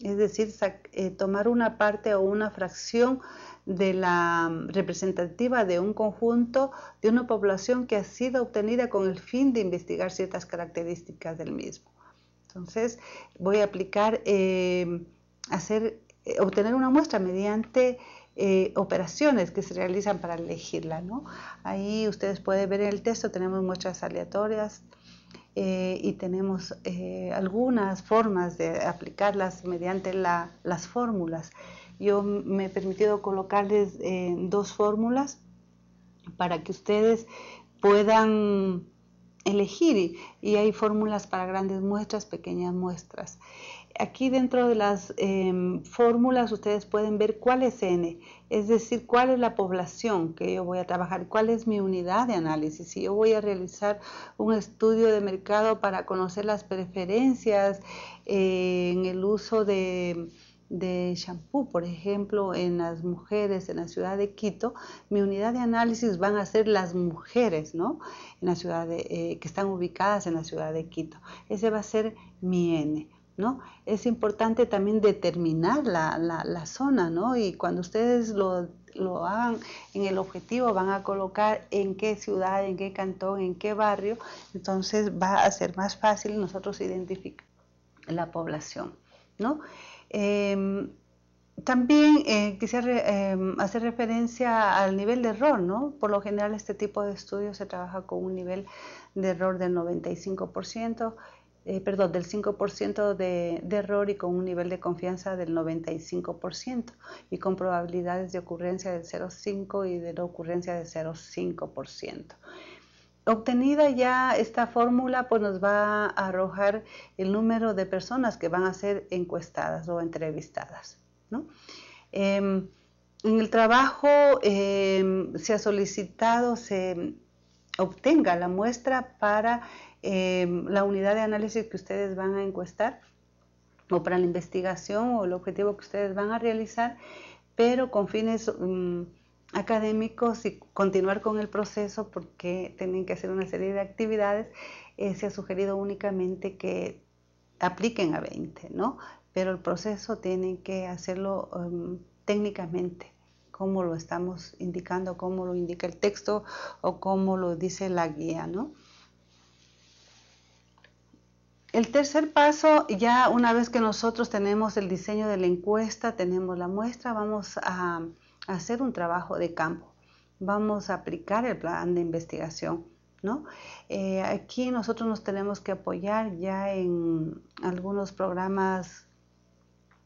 es decir, eh, tomar una parte o una fracción de la mm, representativa de un conjunto de una población que ha sido obtenida con el fin de investigar ciertas características del mismo. Entonces voy a aplicar, eh, hacer, eh, obtener una muestra mediante eh, operaciones que se realizan para elegirla. ¿no? Ahí ustedes pueden ver el texto, tenemos muestras aleatorias eh, y tenemos eh, algunas formas de aplicarlas mediante las fórmulas. Yo me he permitido colocarles dos fórmulas para que ustedes puedan elegir y hay fórmulas para grandes muestras, pequeñas muestras. Aquí dentro de las em, fórmulas ustedes pueden ver cuál es N, es decir, cuál es la población que yo voy a trabajar, cuál es mi unidad de análisis. Si yo voy a realizar un estudio de mercado para conocer las preferencias eh, en el uso de de shampoo, por ejemplo, en las mujeres en la ciudad de Quito, mi unidad de análisis van a ser las mujeres, ¿no? En la ciudad eh, que están ubicadas en la ciudad de Quito. Ese va a ser mi N. ¿No? Es importante también determinar la, la, zona, Y cuando ustedes lo, lo, hagan en el objetivo, van a colocar en qué ciudad, en qué cantón, en qué barrio, entonces va a ser más fácil nosotros identificar la población, ¿no? Em, también eh, quisiera em, hacer referencia al nivel de error, ¿no? Por lo general este tipo de estudios se trabaja con un nivel de error del 95%, eh, perdón, del 5% de, de, error y con un nivel de confianza del 95% y con probabilidades de ocurrencia del 0,5 y de no ocurrencia del 0,5%. Obtenida ya esta fórmula, pues nos va a arrojar el número de personas que van a ser encuestadas o entrevistadas. Em, en el trabajo em, se ha solicitado, se obtenga la muestra para em, la unidad de análisis que ustedes van a encuestar o para la investigación o el objetivo que ustedes van a realizar, pero con fines... Mm, académicos y continuar con el proceso porque tienen que hacer una serie de actividades, eh, se ha sugerido únicamente que apliquen a 20, ¿no? Pero el proceso tienen que hacerlo em, técnicamente, como lo estamos indicando, como lo indica el texto o como lo dice la guía, ¿no? El tercer paso, ya una vez que nosotros tenemos el diseño de la encuesta, tenemos la muestra, vamos a hacer un trabajo de campo, vamos a aplicar el plan de investigación. ¿No? Eh, aquí nosotros nos tenemos que apoyar ya en algunos programas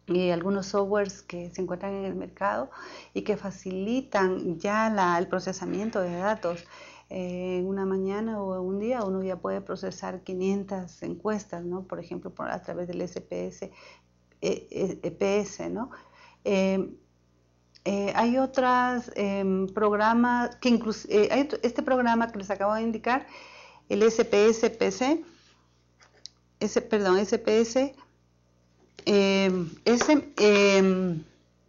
y algunos softwares que se encuentran en el mercado y que facilitan ya el procesamiento de datos. Eh, en una mañana o un día uno ya puede procesar 500 encuestas, ¿no? por ejemplo, por, a través del SPS, EPS. E, e ¿no? Eh, eh, hay otros em, programas, que incluso, eh, este programa que les acabo de indicar, el SPSPC, em, ese, perdón, em, SPS,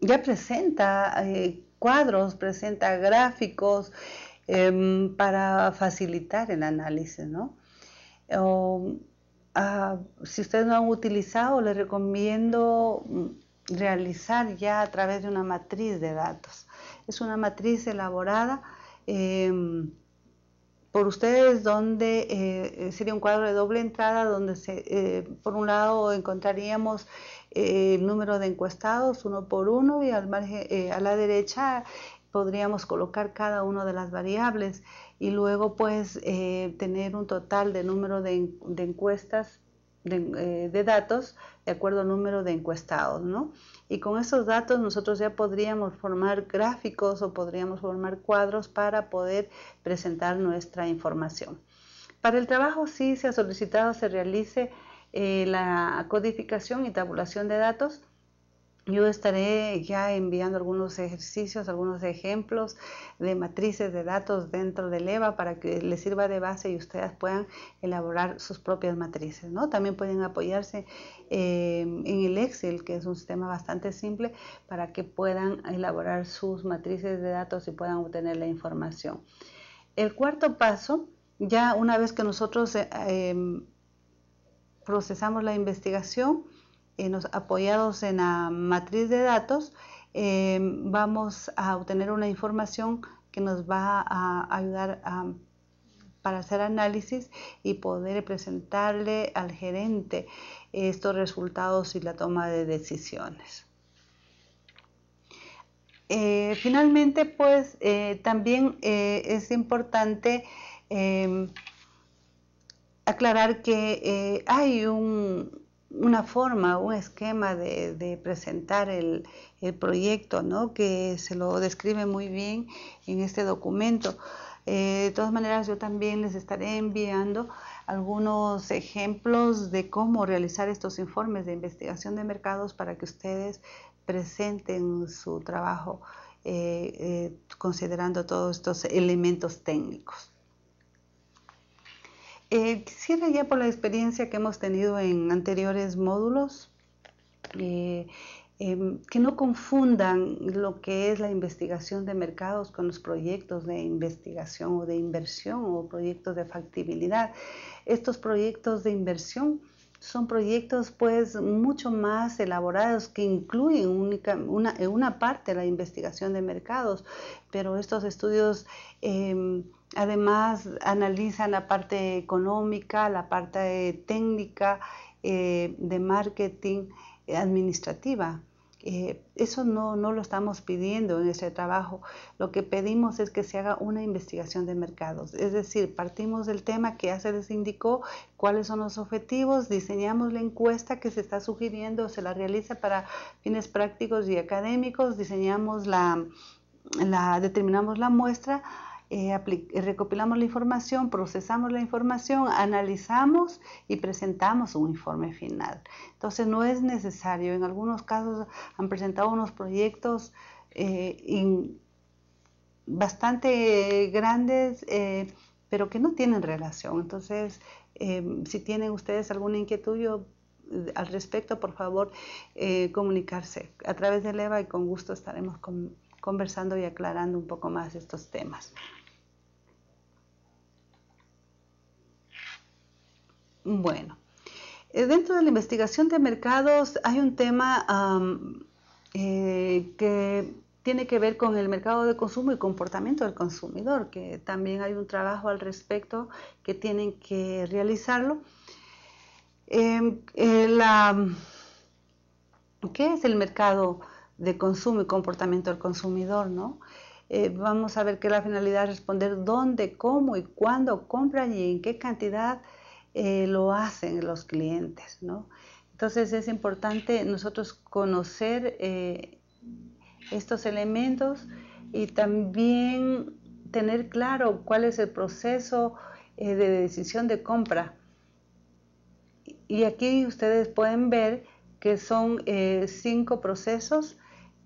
ya presenta eh, cuadros, presenta gráficos para facilitar el análisis, ¿no? Ah, si ustedes no han utilizado, les recomiendo mm, realizar ya a través de una matriz de datos. Es una matriz elaborada em, por ustedes donde eh, sería un cuadro de doble entrada donde se, eh, por un lado encontraríamos eh, el número de encuestados uno por uno y al margen, a la derecha podríamos colocar cada una de las variables y luego pues tener un total de número de encuestas eh, de, datos de acuerdo al número de encuestados, ¿no? Y con esos datos nosotros ya podríamos formar gráficos o podríamos formar cuadros para poder presentar nuestra información. Para el trabajo sí se ha solicitado se realice eh, la codificación y tabulación de datos yo estaré ya enviando algunos ejercicios, algunos ejemplos de matrices de datos dentro del EVA para que les sirva de base y ustedes puedan elaborar sus propias matrices. ¿no? También pueden apoyarse eh, en el Excel, que es un sistema bastante simple, para que puedan elaborar sus matrices de datos y puedan obtener la información. El cuarto paso, ya una vez que nosotros eh, em, procesamos la investigación, eh, nos, apoyados en la matriz de datos, eh, vamos a obtener una información que nos va a ayudar para hacer análisis y poder presentarle al gerente estos resultados y la toma de decisiones. Eh, finalmente, pues también es importante aclarar que hay un, una forma, un esquema de, presentar el, proyecto, que se lo describe muy bien en este documento. Eh, de todas maneras, yo también les estaré enviando algunos ejemplos de cómo realizar estos informes de investigación de mercados para que ustedes presenten su trabajo eh, eh, considerando todos estos elementos técnicos. Eh, quisiera ya por la experiencia que hemos tenido en anteriores módulos, eh, em, que no confundan lo que es la investigación de mercados con los proyectos de investigación o de inversión o proyectos de factibilidad. Estos proyectos de inversión son proyectos pues mucho más elaborados que incluyen una, una parte de la investigación de mercados, pero estos estudios em, Además, analizan la parte económica, la parte técnica, eh, de marketing eh, administrativa. Eh, eso no, lo estamos pidiendo en este trabajo. Lo que pedimos es que se haga una investigación de mercados. Es decir, partimos del tema que ya se les indicó, cuáles son los objetivos, diseñamos la encuesta que se está sugiriendo, se la realiza para fines prácticos y académicos, diseñamos la, la determinamos la muestra eh, eh, recopilamos la información, procesamos la información, analizamos y presentamos un informe final. Entonces no es necesario, en algunos casos han presentado unos proyectos eh, bastante grandes, pero que no tienen relación. Entonces, si tienen ustedes alguna inquietud, al respecto, por favor, comunicarse a través de EVA y con gusto estaremos con, conversando y aclarando un poco más estos temas. Bueno, eh, dentro de la investigación de mercados hay un tema eh, que tiene que ver con el mercado de consumo y comportamiento del consumidor, que también hay un trabajo al respecto que tienen que realizarlo. Em, eh, ¿Qué es el mercado de consumo y comportamiento del consumidor, ¿no? Eh, vamos a ver que la finalidad es responder dónde, cómo y cuándo compran y en qué cantidad eh, lo hacen los clientes, ¿no? Entonces es importante nosotros conocer eh, estos elementos y también tener claro cuál es el proceso de decisión de compra. Y aquí ustedes pueden ver que son cinco procesos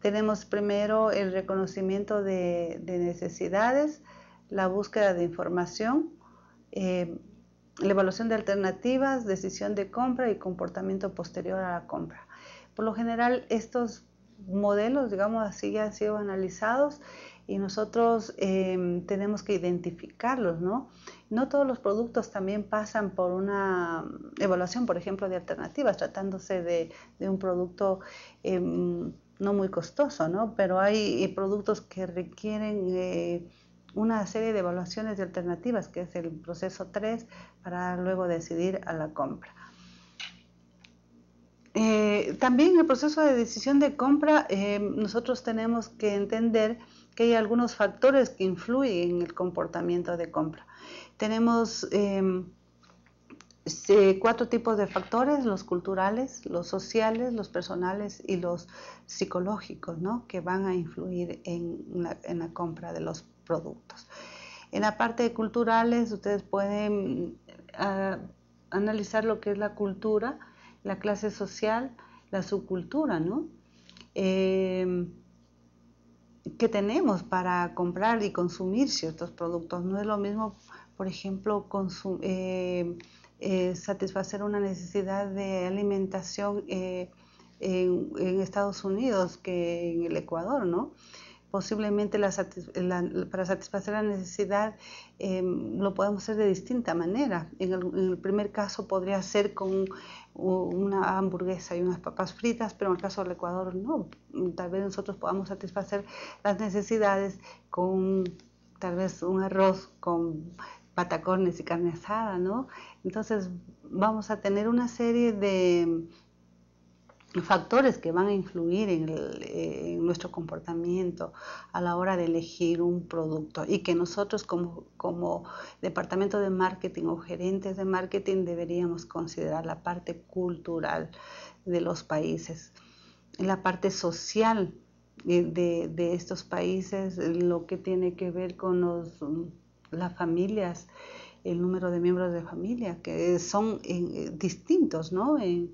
tenemos primero el reconocimiento de, necesidades, la búsqueda de información, eh, la evaluación de alternativas, decisión de compra y comportamiento posterior a la compra. Por lo general, estos modelos, digamos así, ya han sido analizados y nosotros eh, tenemos que identificarlos, ¿no? No todos los productos también pasan por una evaluación, por ejemplo, de alternativas, tratándose de, un producto eh, no muy costoso, ¿no? Pero hay eh, productos que requieren eh, una serie de evaluaciones de alternativas, que es el proceso 3, para luego decidir a la compra. Eh, también en el proceso de decisión de compra, nosotros tenemos que entender que hay algunos factores que influyen en el comportamiento de compra. Tenemos este, cuatro tipos de factores, los culturales, los sociales, los personales y los psicológicos, ¿no? que van a influir en la, compra de los productos. En la parte culturales, ustedes pueden ah, analizar lo que es la cultura, la clase social, la subcultura, ¿no? Em, que tenemos para comprar y consumir ciertos productos. No es lo mismo, por ejemplo, eh, eh, satisfacer una necesidad de alimentación eh, en, Estados Unidos que en el Ecuador, ¿no? Posiblemente para satisfacer la necesidad eh, lo podemos hacer de distinta manera. en el primer caso podría ser con una hamburguesa y unas papas fritas, pero en el caso del Ecuador no. Tal vez nosotros podamos satisfacer las necesidades con tal vez un arroz con patacornes y carne asada, ¿no? Entonces vamos a tener una serie de factores que van a influir en, eh, nuestro comportamiento a la hora de elegir un producto y que nosotros como, departamento de marketing o gerentes de marketing deberíamos considerar la parte cultural de los países, la parte social eh, de, estos países, lo que tiene que ver con los las familias, el número de miembros de familia, que son eh, distintos ¿no? en,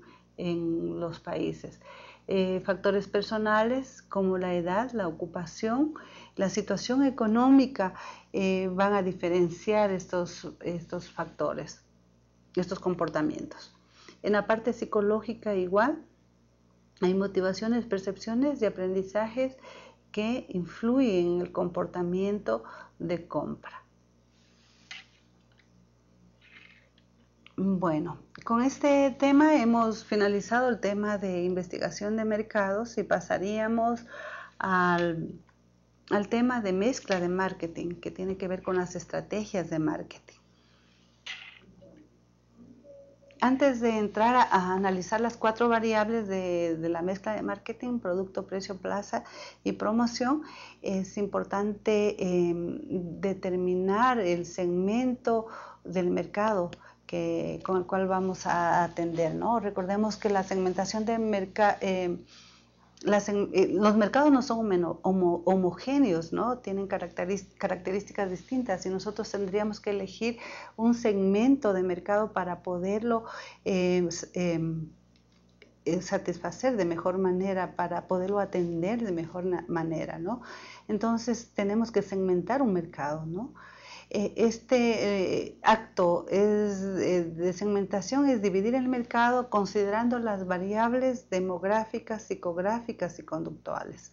los países. Eh, factores personales como la edad, la ocupación, la situación económica eh, van a diferenciar estos, estos factores, estos comportamientos. En la parte psicológica igual, hay motivaciones, percepciones y aprendizajes que influyen en el comportamiento de compra. Bueno, con este tema hemos finalizado el tema de investigación de mercados y pasaríamos al, tema de mezcla de marketing, que tiene que ver con las estrategias de marketing antes de entrar a, analizar las cuatro variables de, la mezcla de marketing, producto, precio, plaza y promoción, es importante em, determinar el segmento del mercado que, con el cual vamos a atender. ¿no? Recordemos que la segmentación de mercado... Eh, eh, los mercados no son homogéneos, ¿no? Tienen características distintas y nosotros tendríamos que elegir un segmento de mercado para poderlo eh, em, satisfacer de mejor manera, para poderlo atender de mejor manera, ¿no? Entonces tenemos que segmentar un mercado, ¿no? Eh, este eh, acto eh, de segmentación es dividir el mercado considerando las variables demográficas, psicográficas y conductuales.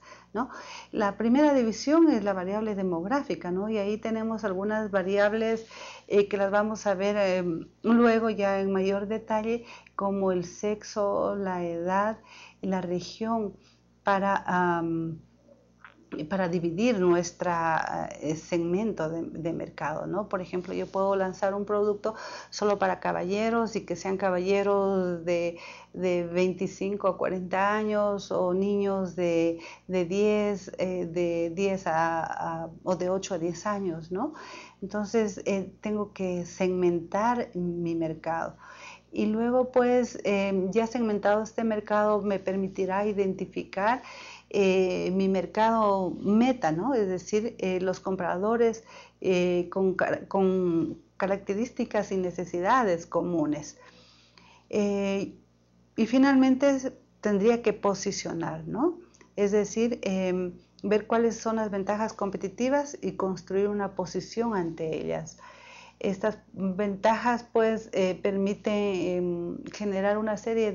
La primera división es la variable demográfica ¿no? y ahí tenemos algunas variables que las vamos a ver em, luego ya en mayor detalle como el sexo, la edad, la región para para dividir nuestro eh, segmento de, mercado, ¿no? Por ejemplo, yo puedo lanzar un producto solo para caballeros y que sean caballeros de, de 25 a 40 años o niños de, de 10, eh, de 10 a, o de 8 a 10 años, ¿no? Entonces, eh, tengo que segmentar mi mercado y luego pues ya segmentado este mercado me permitirá identificar eh, mi mercado meta, Es decir, eh, los compradores eh, con, características y necesidades comunes. y finalmente tendría que posicionar, Es decir, em, ver cuáles son las ventajas competitivas y construir una posición ante ellas. Estas ventajas pues permiten em, generar una serie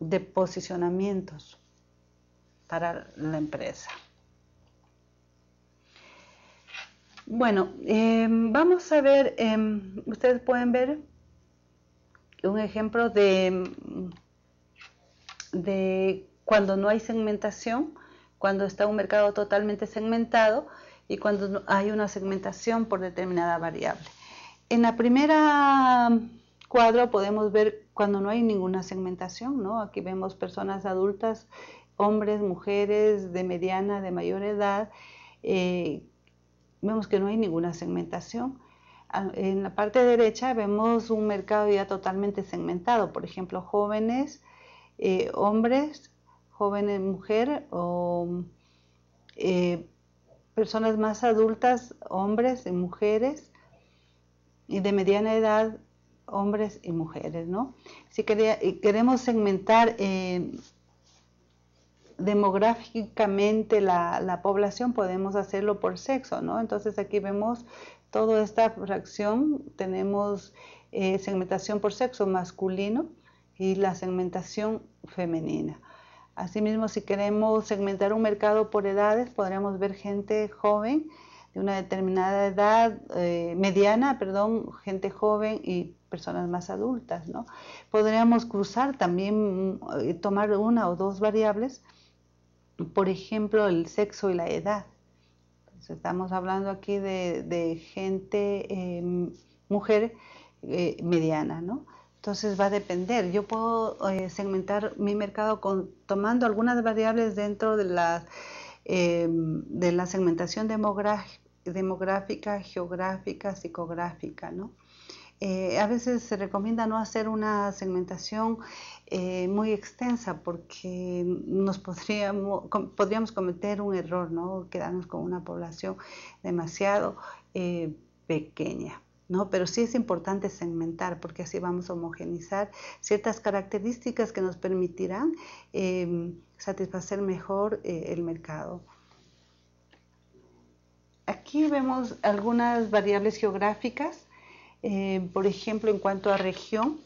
de posicionamientos para la empresa. Bueno, em, vamos a ver, em, ustedes pueden ver un ejemplo de, de cuando no hay segmentación, cuando está un mercado totalmente segmentado y cuando hay una segmentación por determinada variable. En la primera cuadro podemos ver cuando no hay ninguna segmentación, ¿no? Aquí vemos personas adultas hombres, mujeres de mediana, de mayor edad, eh, vemos que no hay ninguna segmentación. Ah, en la parte derecha vemos un mercado ya totalmente segmentado, por ejemplo, jóvenes, eh, hombres, jóvenes, mujer o eh, personas más adultas, hombres y mujeres, y de mediana edad, hombres y mujeres, ¿no? Si queremos segmentar demográficamente la, población, podemos hacerlo por sexo, ¿no? Entonces aquí vemos toda esta fracción, tenemos eh, segmentación por sexo masculino y la segmentación femenina. Asimismo, si queremos segmentar un mercado por edades, podríamos ver gente joven de una determinada edad eh, mediana, perdón, gente joven y personas más adultas, ¿no? Podríamos cruzar también, eh, tomar una o dos variables por ejemplo, el sexo y la edad. estamos hablando aquí de, gente, em, mujer eh, mediana, ¿no? Entonces va a depender. Yo puedo eh, segmentar mi mercado tomando algunas variables dentro de em, de la segmentación demográfica, geográfica, psicográfica, ¿no? Eh, a veces se recomienda no hacer una segmentación eh, muy extensa porque nos podríamos, cometer un error, ¿no? quedarnos con una población demasiado eh, pequeña. Pero sí es importante segmentar porque así vamos a homogenizar ciertas características que nos permitirán em, satisfacer mejor el mercado. Aquí vemos algunas variables geográficas eh, por ejemplo, en cuanto a región,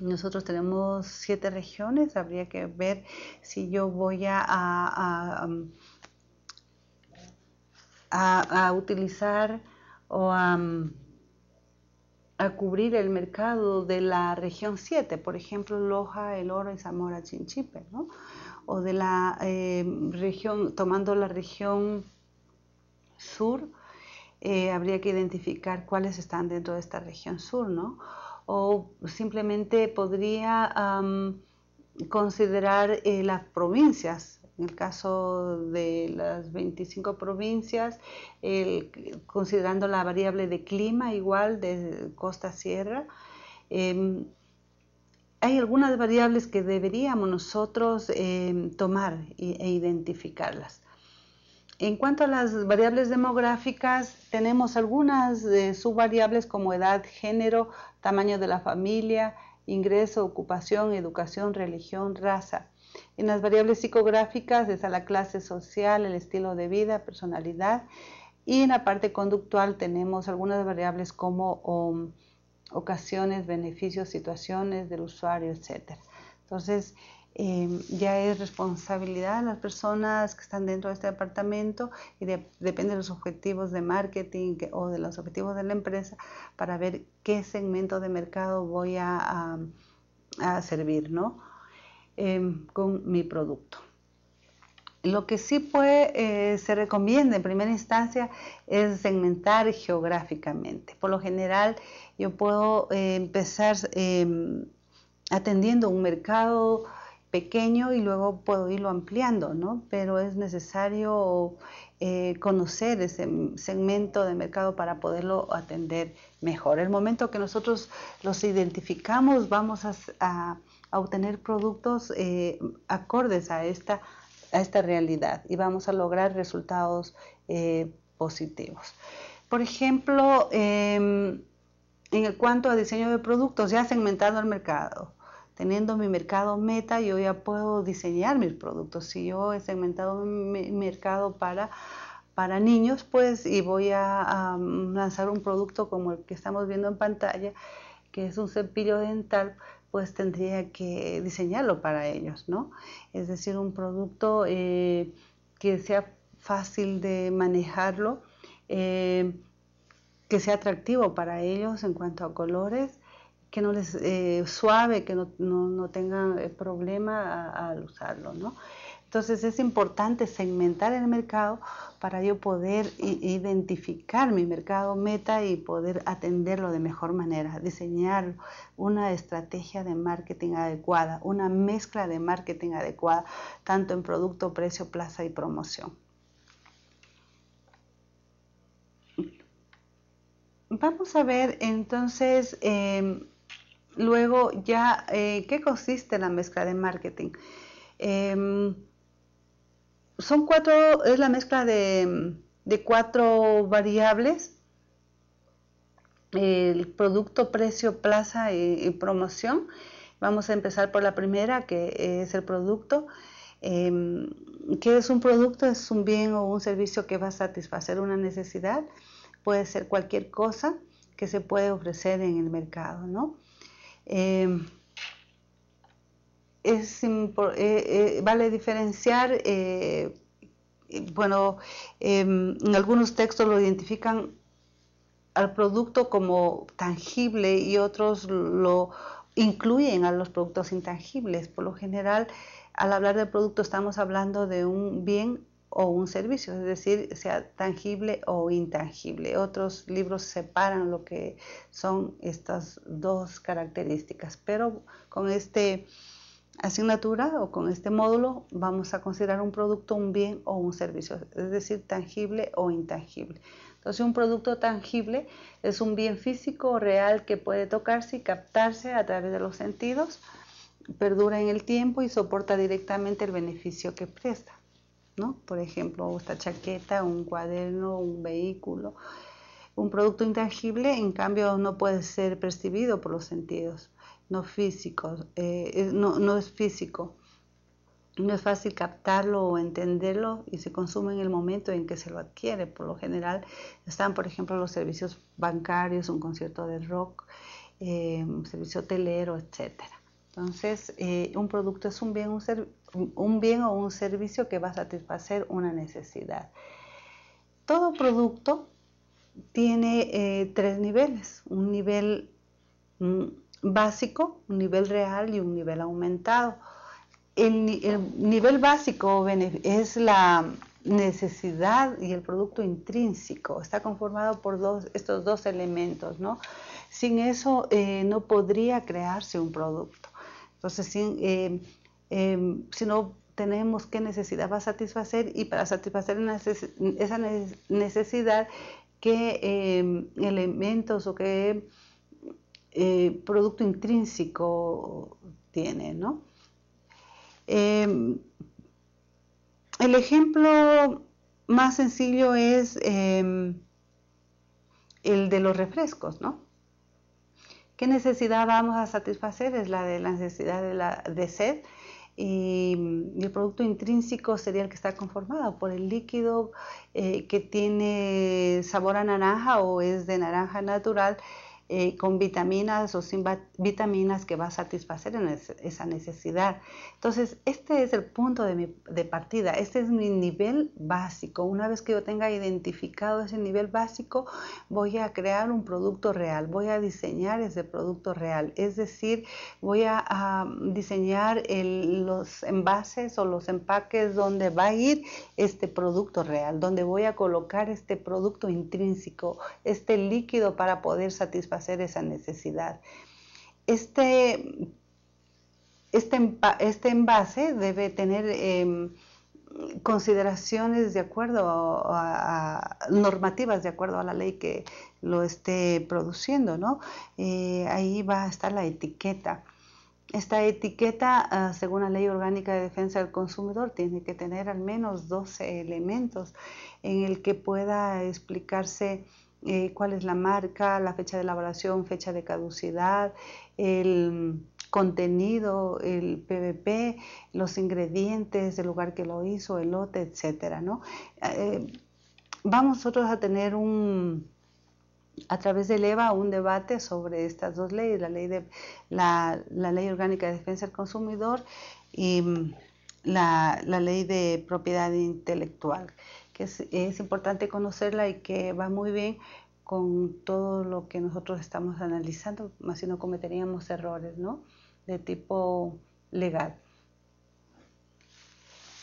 nosotros tenemos siete regiones, habría que ver si yo voy a, a, um, utilizar o um, a, cubrir el mercado de la región 7, por ejemplo, Loja, El Oro y Zamora, Chinchipe, ¿no? o de la eh, región, tomando la región sur, eh, habría que identificar cuáles están dentro de esta región sur, ¿no? O simplemente podría considerar eh, las provincias. En el caso de las 25 provincias, considerando la variable de clima igual de costa-sierra, em, hay algunas variables que deberíamos nosotros em, tomar e, identificarlas. En cuanto a las variables demográficas, tenemos algunas eh, subvariables como edad, género, tamaño de la familia, ingreso, ocupación, educación, religión, raza. En las variables psicográficas está la clase social, el estilo de vida, personalidad y en la parte conductual tenemos algunas variables como um, ocasiones, beneficios, situaciones del usuario, etc. Entonces, Em, ya es responsabilidad de las personas que están dentro de este departamento y depende de los objetivos de marketing o de los objetivos de la empresa para ver qué segmento de mercado voy a, a, servir ¿no? Em, con mi producto. Lo que sí puede, eh, se recomienda en primera instancia es segmentar geográficamente. Por lo general yo puedo eh, empezar em, atendiendo un mercado pequeño y luego puedo irlo ampliando, ¿no? Pero es necesario eh, conocer ese segmento de mercado para poderlo atender mejor. El momento que nosotros los identificamos, vamos a, obtener productos eh, acordes a esta, a esta realidad y vamos a lograr resultados eh, positivos. Por ejemplo, em, en cuanto a diseño de productos, ya segmentando el mercado, Teniendo mi mercado meta, yo ya puedo diseñar mis productos. Si yo he segmentado mi mercado para niños, pues, y voy a, lanzar un producto como el que estamos viendo en pantalla, que es un cepillo dental, pues tendría que diseñarlo para ellos, ¿no? Es decir, un producto eh, que sea fácil de manejarlo, eh, que sea atractivo para ellos en cuanto a colores, que no les eh, suave, que no, no, no tengan eh, problema al usarlo, Entonces es importante segmentar el mercado para yo poder identificar mi mercado meta y poder atenderlo de mejor manera, diseñar una estrategia de marketing adecuada, una mezcla de marketing adecuada, tanto en producto, precio, plaza y promoción. Vamos a ver entonces... Em, Luego ya, eh, ¿qué consiste la mezcla de marketing? Em, son cuatro, es la mezcla de, cuatro variables, el producto, precio, plaza y, promoción. Vamos a empezar por la primera, que es el producto. Em, ¿Qué es un producto? Es un bien o un servicio que va a satisfacer una necesidad. Puede ser cualquier cosa que se puede ofrecer en el mercado, ¿no? Em, eh, es, eh, vale diferenciar, eh, bueno, em, en algunos textos lo identifican al producto como tangible y otros lo incluyen a los productos intangibles. Por lo general, al hablar del producto estamos hablando de un bien o un servicio, es decir, sea tangible o intangible. Otros libros separan lo que son estas dos características, pero con este asignatura o con este módulo vamos a considerar un producto un bien o un servicio, es decir, tangible o intangible. Entonces, un producto tangible es un bien físico o real que puede tocarse y captarse a través de los sentidos, perdura en el tiempo y soporta directamente el beneficio que presta. Por ejemplo, esta chaqueta, un cuaderno, un vehículo. Un producto intangible, en cambio, no puede ser percibido por los sentidos, no físicos, eh, no, es físico. No es fácil captarlo o entenderlo y se consume en el momento en que se lo adquiere. Por lo general están, por ejemplo, los servicios bancarios, un concierto de rock, eh, un servicio hotelero, etcétera. Entonces, eh, un producto es un bien, bien o un servicio que va a satisfacer una necesidad. Todo producto tiene eh, tres niveles, un nivel mm, básico, un nivel real y un nivel aumentado. El, nivel básico es la necesidad y el producto intrínseco. Está conformado por estos dos elementos, ¿no? Sin eso eh, no podría crearse un producto. Entonces, si, em, em, si no tenemos qué necesidad va a satisfacer y para satisfacer esa necesidad, qué em, elementos o qué eh, producto intrínseco tiene, ¿no? el ejemplo más sencillo es el de los refrescos, ¿no? ¿Qué necesidad vamos a satisfacer? Es la de la necesidad de, la, de sed y, mm, el producto intrínseco sería el que está conformado por el líquido eh, que tiene sabor a naranja o es de naranja natural eh, con vitaminas o sin vitaminas que va a satisfacer esa necesidad. Entonces, este es el punto de, partida, este es mi nivel básico. Una vez que yo tenga identificado ese nivel básico, voy a crear un producto real, voy a diseñar ese producto real, es decir, voy a, diseñar los envases o los empaques donde va a ir este producto real, donde voy a colocar este producto intrínseco, este líquido para poder satisfacer hacer esa necesidad. Este, este, este envase debe tener em, consideraciones de acuerdo a, normativas de acuerdo a la ley que lo esté produciendo, ¿no? Eh, ahí va a estar la etiqueta. Esta etiqueta, ah, según la Ley Orgánica de Defensa del Consumidor, tiene que tener al menos 12 elementos en el que pueda explicarse eh, cuál es la marca, la fecha de elaboración, fecha de caducidad, el contenido, el PVP, los ingredientes, el lugar que lo hizo, el lote, etcétera, ¿no? Eh, vamos nosotros a tener un, a través del EVA un debate sobre estas dos leyes, la ley, orgánica de defensa del consumidor y mm, la ley de propiedad intelectual es, importante conocerla y que va muy bien con todo lo que nosotros estamos analizando, más si no cometeríamos errores ¿no? de tipo legal.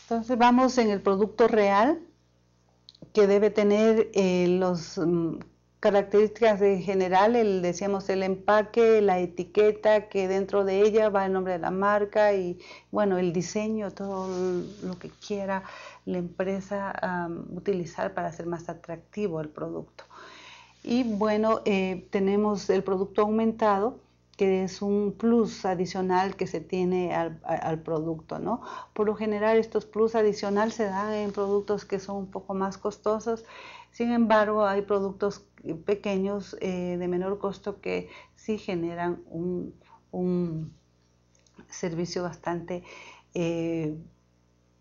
Entonces vamos en el producto real que debe tener eh, las mm, características en general, el, decíamos el empaque, la etiqueta, que dentro de ella va el nombre de la marca y bueno, el diseño, todo lo que quiera la empresa utilizar para hacer más atractivo el producto. Y bueno, eh, tenemos el producto aumentado, que es un plus adicional que se tiene al, producto, ¿no? Por lo general estos plus adicional se dan en productos que son un poco más costosos, sin embargo hay productos pequeños eh, de menor costo que sí generan un, servicio bastante eh,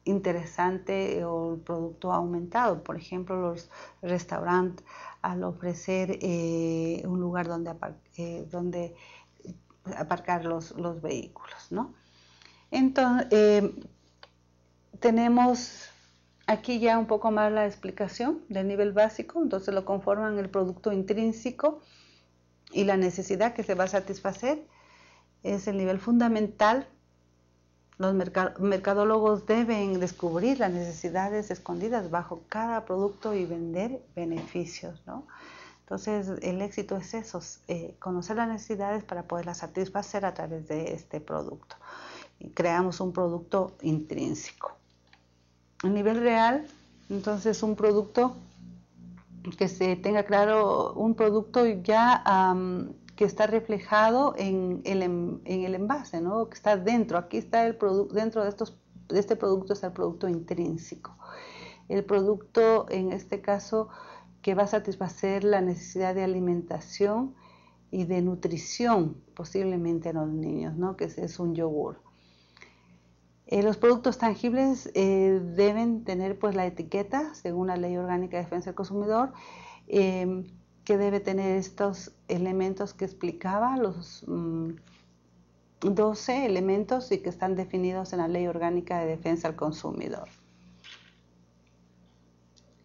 interesante eh, o el producto aumentado. Por ejemplo, los restaurantes al ofrecer eh, un lugar donde, eh, donde aparcar los, los, vehículos. ¿no? Entonces, tenemos aquí ya un poco más la explicación del nivel básico, entonces lo conforman el producto intrínseco y la necesidad que se va a satisfacer. Es el nivel fundamental los mercadólogos deben descubrir las necesidades escondidas bajo cada producto y vender beneficios, ¿no? Entonces, el éxito es eso, eh, conocer las necesidades para poderlas satisfacer a través de este producto. Y creamos un producto intrínseco. A nivel real, entonces, un producto que se tenga claro, un producto ya que está reflejado en el, em, en el envase, ¿no? que está dentro. Aquí está el producto, dentro de, estos, de este producto está el producto intrínseco. El producto, en este caso, que va a satisfacer la necesidad de alimentación y de nutrición posiblemente en los niños, ¿no? que es, es un yogur. Eh, los productos tangibles eh, deben tener pues la etiqueta según la Ley Orgánica de Defensa del Consumidor. Eh, que debe tener estos elementos que explicaba, los 12 mm, elementos y que están definidos en la Ley Orgánica de Defensa al Consumidor.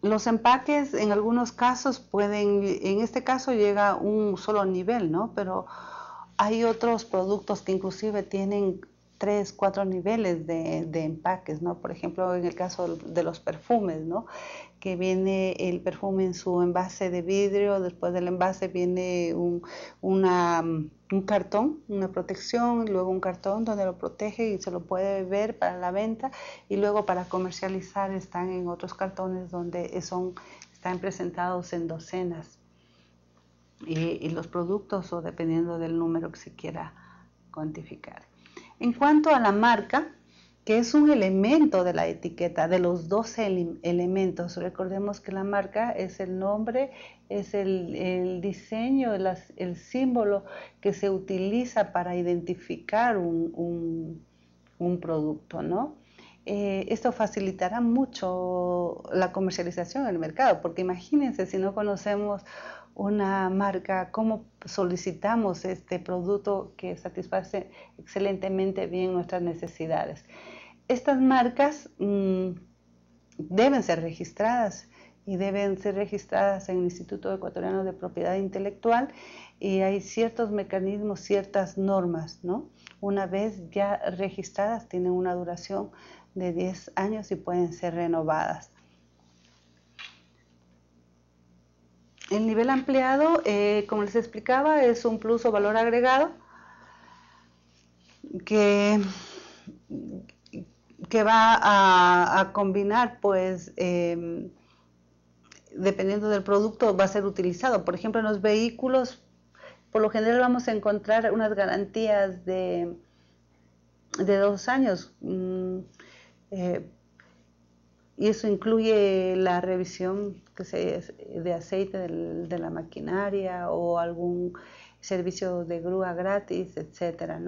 Los empaques en algunos casos pueden, en este caso llega a un solo nivel, ¿no? Pero hay otros productos que inclusive tienen tres, cuatro niveles de, de, empaques, ¿no? Por ejemplo, en el caso de los perfumes, ¿no? que viene el perfume en su envase de vidrio, después del envase viene un, un cartón, una protección, y luego un cartón donde lo protege y se lo puede ver para la venta y luego para comercializar están en otros cartones donde son, están presentados en docenas. y los productos o dependiendo del número que se quiera cuantificar. En cuanto a la marca, que es un elemento de la etiqueta, de los 12 elementos. Recordemos que la marca es el nombre, es el, diseño, el, el, símbolo que se utiliza para identificar un, producto, eh, esto facilitará mucho la comercialización en el mercado, porque imagínense si no conocemos una marca, cómo solicitamos este producto que satisface excelentemente bien nuestras necesidades estas marcas mm, deben ser registradas y deben ser registradas en el Instituto Ecuatoriano de Propiedad Intelectual y hay ciertos mecanismos, ciertas normas, ¿no? Una vez ya registradas tienen una duración de 10 años y pueden ser renovadas. El nivel ampliado, eh, como les explicaba, es un plus o valor agregado que que va a, combinar, pues, em, dependiendo del producto, va a ser utilizado. Por ejemplo, en los vehículos, por lo general vamos a encontrar unas garantías de, de dos años. Mm, eh, y eso incluye la revisión que se, de aceite de la maquinaria o algún servicio de grúa gratis, etcétera,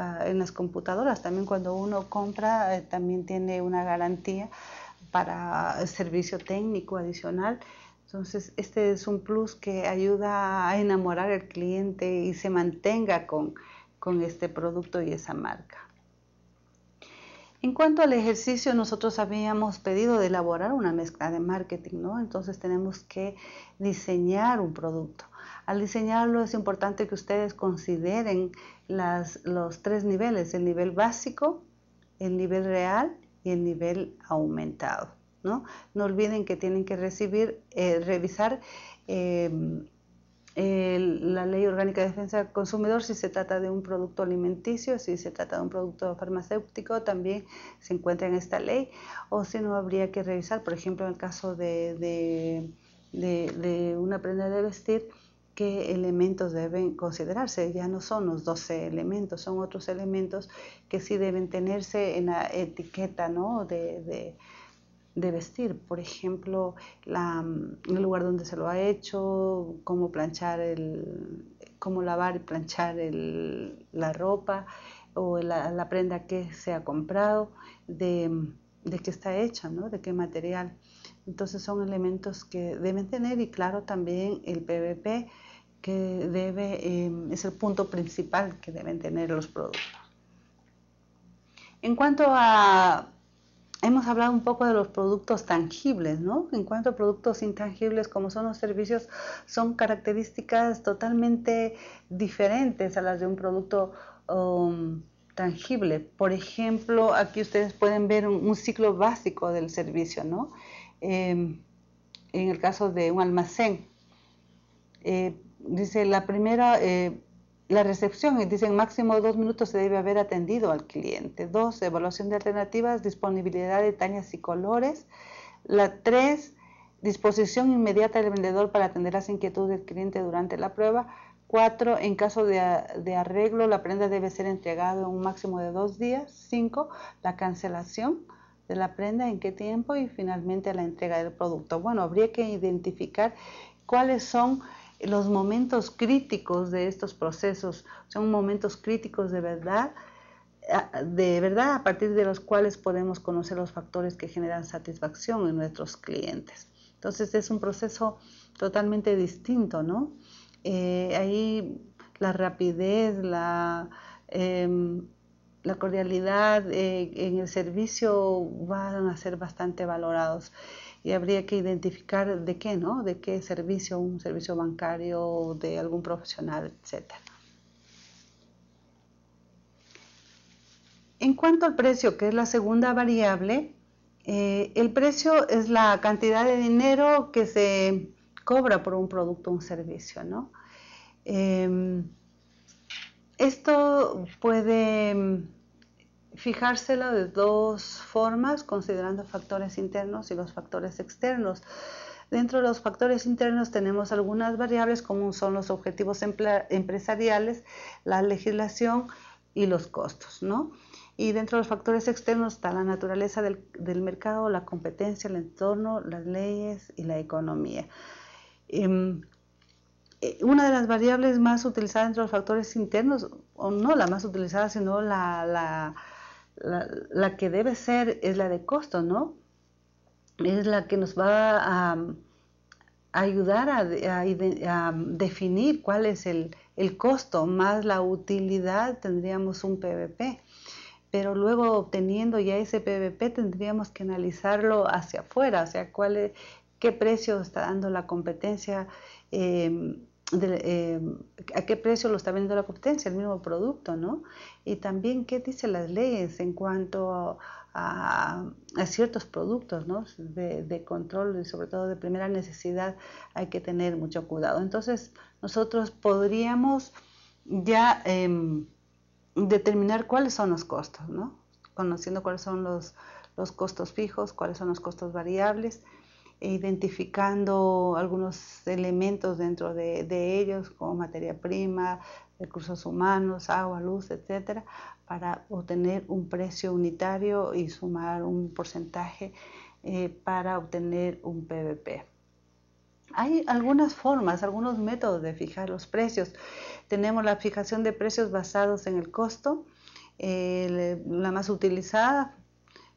ah, en las computadoras también cuando uno compra eh, también tiene una garantía para servicio técnico adicional. Entonces, este es un plus que ayuda a enamorar al cliente y se mantenga con, con este producto y esa marca. En cuanto al ejercicio, nosotros habíamos pedido de elaborar una mezcla de marketing, ¿no? Entonces tenemos que diseñar un producto. Al diseñarlo es importante que ustedes consideren los tres niveles, el nivel básico, el nivel real y el nivel aumentado. No, olviden que tienen que recibir, eh, revisar em, la ley orgánica de defensa del consumidor si se trata de un producto alimenticio, si se trata de un producto farmacéutico, también se encuentra en esta ley, o si no habría que revisar, por ejemplo, en el caso de, de una prenda de vestir, qué elementos deben considerarse. Ya no son los 12 elementos, son otros elementos que sí deben tenerse en la etiqueta de, vestir. Por ejemplo, el lugar donde se lo ha hecho, cómo planchar el cómo lavar y planchar la ropa o la, prenda que se ha comprado, de, de qué está hecha, ¿no? de qué material. Entonces son elementos que deben tener y claro también el PVP que debe, em, es el punto principal que deben tener los productos. En cuanto a, hemos hablado un poco de los productos tangibles, ¿no? En cuanto a productos intangibles como son los servicios, son características totalmente diferentes a las de un producto um, tangible. Por ejemplo, aquí ustedes pueden ver un, ciclo básico del servicio, ¿no? Em, en el caso de un almacén. Eh, dice la primera, eh, la recepción, y dicen máximo dos minutos se debe haber atendido al cliente. Dos, evaluación de alternativas, disponibilidad de tallas y colores. La tres, disposición inmediata del vendedor para atender las inquietudes del cliente durante la prueba. Cuatro, en caso de, de arreglo, la prenda debe ser entregada en un máximo de dos días. Cinco, la cancelación de la prenda, en qué tiempo y finalmente la entrega del producto. Bueno, habría que identificar cuáles son los momentos críticos de estos procesos, son momentos críticos de verdad, de verdad a partir de los cuales podemos conocer los factores que generan satisfacción en nuestros clientes. Entonces es un proceso totalmente distinto, ¿no? Eh, ahí la rapidez, la, em, la cordialidad eh, en el servicio van a ser bastante valorados y habría que identificar de qué, ¿no? De qué servicio, un servicio bancario, de algún profesional, etc. En cuanto al precio, que es la segunda variable, eh, el precio es la cantidad de dinero que se cobra por un producto o un servicio, ¿no? Em, esto puede fijárselo de dos formas, considerando factores internos y los factores externos. Dentro de los factores internos tenemos algunas variables como son los objetivos empresariales, la legislación y los costos, ¿no? Y dentro de los factores externos está la naturaleza del, del mercado, la competencia, el entorno, las leyes y la economía. Em, eh, una de las variables más utilizadas dentro de los factores internos, o no la más utilizada, sino la la, que debe ser es la de costo, ¿no? Es la que nos va a, um, ayudar a, definir cuál es el, costo más la utilidad, tendríamos un PVP. Pero luego obteniendo ya ese PVP tendríamos que analizarlo hacia afuera, o sea, cuál es, qué precio está dando la competencia. Em, Em, a qué precio lo está vendiendo la competencia, el mismo producto, ¿no? Y también qué dicen las leyes en cuanto a, ciertos productos, ¿no? De, control y sobre todo de primera necesidad hay que tener mucho cuidado. Entonces, nosotros podríamos ya em, determinar cuáles son los costos, ¿no? Conociendo cuáles son los, los costos fijos, cuáles son los costos variables identificando algunos elementos dentro de, ellos, como materia prima, recursos humanos, agua, luz, etcétera, para obtener un precio unitario y sumar un porcentaje eh, para obtener un PVP. Hay algunas formas, algunos métodos de fijar los precios. Tenemos la fijación de precios basados en el costo, la más utilizada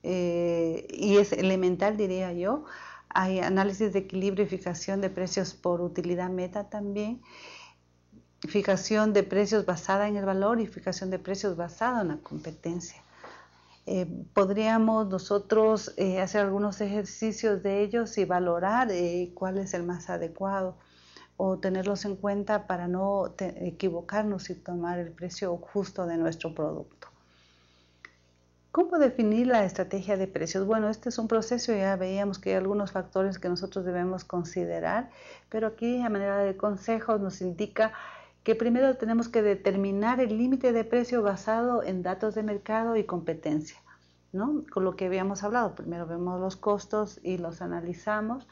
eh, y es elemental, diría yo hay análisis de equilibrio y fijación de precios por utilidad meta también, fijación de precios basada en el valor y fijación de precios basada en la competencia. Eh, podríamos nosotros eh, hacer algunos ejercicios de ellos y valorar eh, cuál es el más adecuado o tenerlos en cuenta para no equivocarnos y tomar el precio justo de nuestro producto. ¿Cómo definir la estrategia de precios? Bueno, este es un proceso, ya veíamos que hay algunos factores que nosotros debemos considerar, pero aquí a manera de consejos nos indica que primero tenemos que determinar el límite de precio basado en datos de mercado y competencia, ¿no? Con lo que habíamos hablado, primero vemos los costos y los analizamos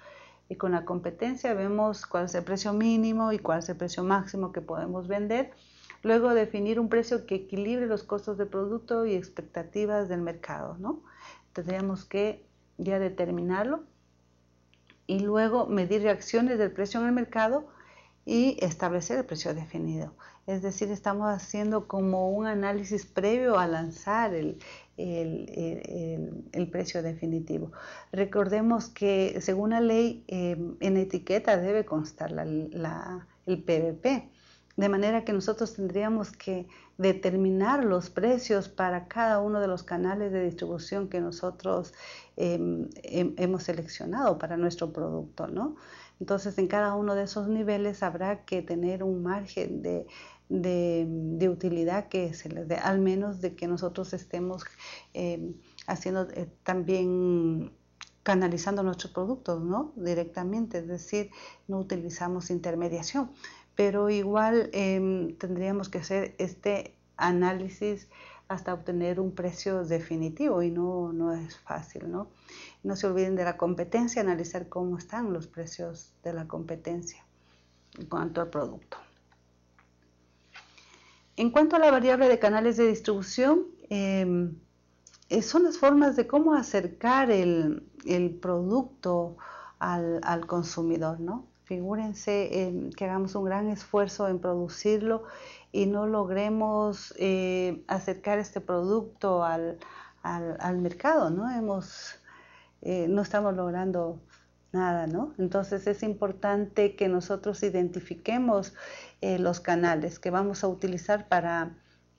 y con la competencia vemos cuál es el precio mínimo y cuál es el precio máximo que podemos vender Luego definir un precio que equilibre los costos de producto y expectativas del mercado, ¿no? Tendríamos que ya determinarlo y luego medir reacciones del precio en el mercado y establecer el precio definido. Es decir, estamos haciendo como un análisis previo a lanzar el, precio definitivo. Recordemos que según la ley, eh, en etiqueta debe constar la, la, el PVP. De manera que nosotros tendríamos que determinar los precios para cada uno de los canales de distribución que nosotros em, em, hemos seleccionado para nuestro producto, ¿no? Entonces, en cada uno de esos niveles habrá que tener un margen de, de, utilidad que se le dé, al menos de que nosotros estemos em, haciendo eh, también canalizando nuestros productos, ¿no? Directamente, es decir, no utilizamos intermediación pero igual em, tendríamos que hacer este análisis hasta obtener un precio definitivo y no, es fácil, ¿no? No se olviden de la competencia, analizar cómo están los precios de la competencia en cuanto al producto. En cuanto a la variable de canales de distribución, em, eh, son las formas de cómo acercar el, producto al, al consumidor, ¿no? Figúrense que hagamos un gran esfuerzo en producirlo y no logremos eh, acercar este producto al, mercado, ¿no? Hemos, eh, no estamos logrando nada, ¿no? Entonces es importante que nosotros identifiquemos eh, los canales que vamos a utilizar para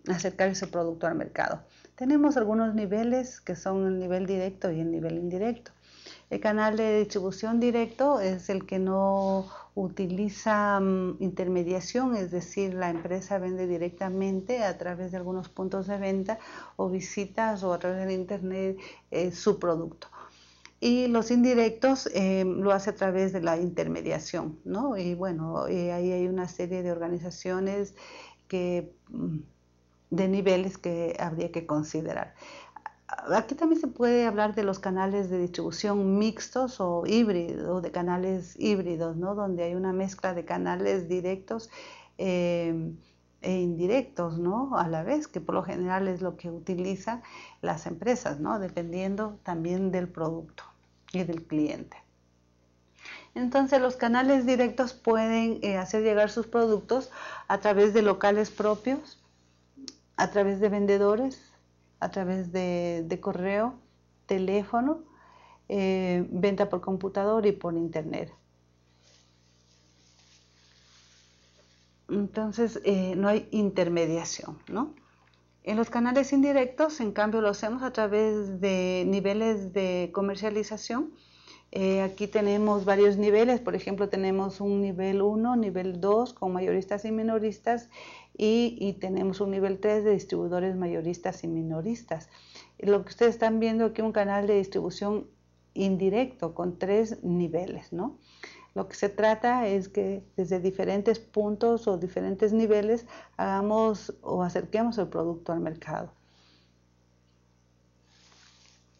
acercar ese producto al mercado. Tenemos algunos niveles que son el nivel directo y el nivel indirecto. El canal de distribución directo es el que no utiliza mm, intermediación, es decir, la empresa vende directamente a través de algunos puntos de venta o visitas o a través del internet eh, su producto y los indirectos em, lo hace a través de la intermediación, ¿no? Y bueno, eh, ahí hay una serie de organizaciones que mm, de niveles que habría que considerar. Aquí también se puede hablar de los canales de distribución mixtos o híbridos, de canales híbridos, ¿no? donde hay una mezcla de canales directos eh, e indirectos ¿no? a la vez, que por lo general es lo que utilizan las empresas, ¿no? dependiendo también del producto y del cliente. Entonces los canales directos pueden eh, hacer llegar sus productos a través de locales propios, a través de vendedores a través de, correo, teléfono, eh, venta por computador y por internet. Entonces, eh, no hay intermediación, En los canales indirectos, en cambio, lo hacemos a través de niveles de comercialización. Eh, aquí tenemos varios niveles, por ejemplo, tenemos un nivel 1, nivel 2 con mayoristas y minoristas y, tenemos un nivel 3 de distribuidores mayoristas y minoristas. Lo que ustedes están viendo aquí un canal de distribución indirecto con tres niveles, ¿no? Lo que se trata es que desde diferentes puntos o diferentes niveles hagamos o acerquemos el producto al mercado.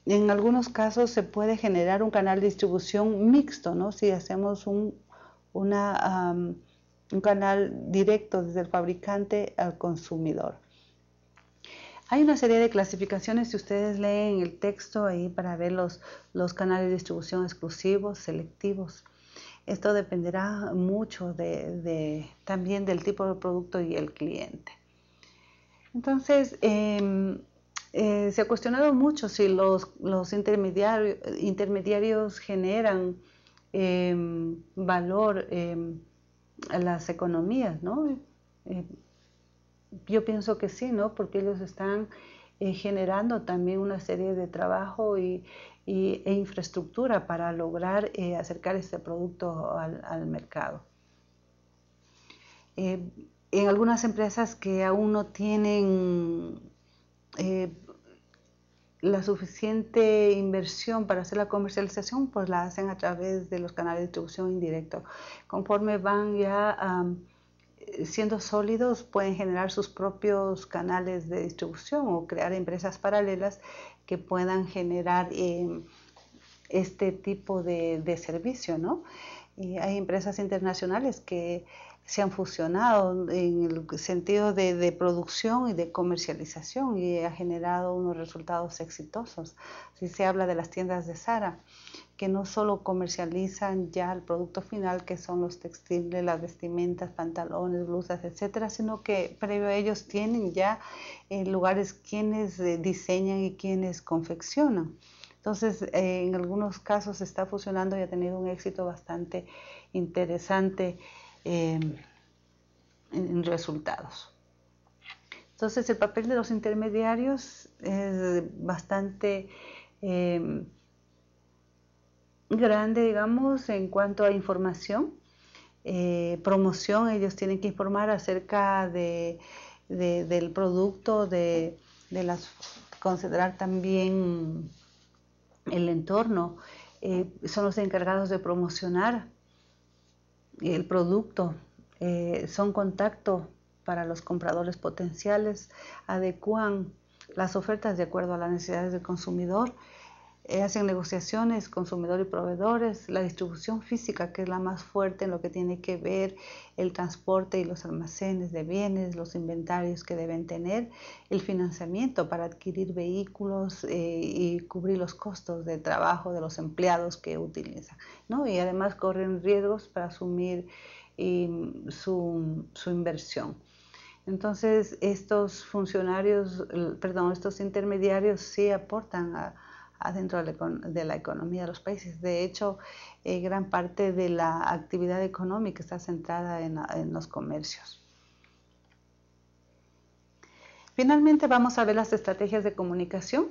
En algunos casos se puede generar un canal de distribución mixto, ¿no? Si hacemos un, una un canal directo desde el fabricante al consumidor. Hay una serie de clasificaciones, si ustedes leen el texto ahí para ver los, canales de distribución exclusivos, selectivos. Esto dependerá mucho de, también del tipo de producto y el cliente. Entonces, em, eh, se ha cuestionado mucho si los, intermediarios, intermediarios generan em, valor em, las economías, ¿no? Eh, yo pienso que sí, ¿no? Porque ellos están eh, generando también una serie de trabajo y, e infraestructura para lograr eh, acercar este producto al mercado. en algunas empresas que aún no tienen la suficiente inversión para hacer la comercialización, pues la hacen a través de los canales de distribución indirecto. Conforme van ya eh, siendo sólidos, pueden generar sus propios canales de distribución o crear empresas paralelas que puedan generar em, este tipo de, de servicio, ¿no? Y hay empresas internacionales que se han fusionado en el sentido de, producción y de comercialización y ha generado unos resultados exitosos. Si se habla de las tiendas de Sara, que no solo comercializan ya el producto final, que son los textiles, las vestimentas, pantalones, blusas, etcétera, sino que previo a ellos tienen ya eh, lugares quienes eh, diseñan y quienes confeccionan. Entonces, eh, en algunos casos está fusionando y ha tenido un éxito bastante interesante. Em, en resultados. Entonces el papel de los intermediarios es bastante em, grande, digamos, en cuanto a información. Eh, promoción, ellos tienen que informar acerca de, del producto, de, las, considerar también el entorno. Eh, son los encargados de promocionar el producto, eh, son contacto para los compradores potenciales, adecuan las ofertas de acuerdo a las necesidades del consumidor eh, hacen negociaciones consumidor y proveedores, la distribución física que es la más fuerte en lo que tiene que ver el transporte y los almacenes de bienes, los inventarios que deben tener, el financiamiento para adquirir vehículos eh, y cubrir los costos de trabajo de los empleados que utilizan, ¿no? Y además corren riesgos para asumir su, su inversión. Entonces, estos funcionarios, perdón, estos intermediarios sí aportan a adentro de la economía de los países. De hecho, eh, gran parte de la actividad económica está centrada en, los comercios. Finalmente, vamos a ver las estrategias de comunicación,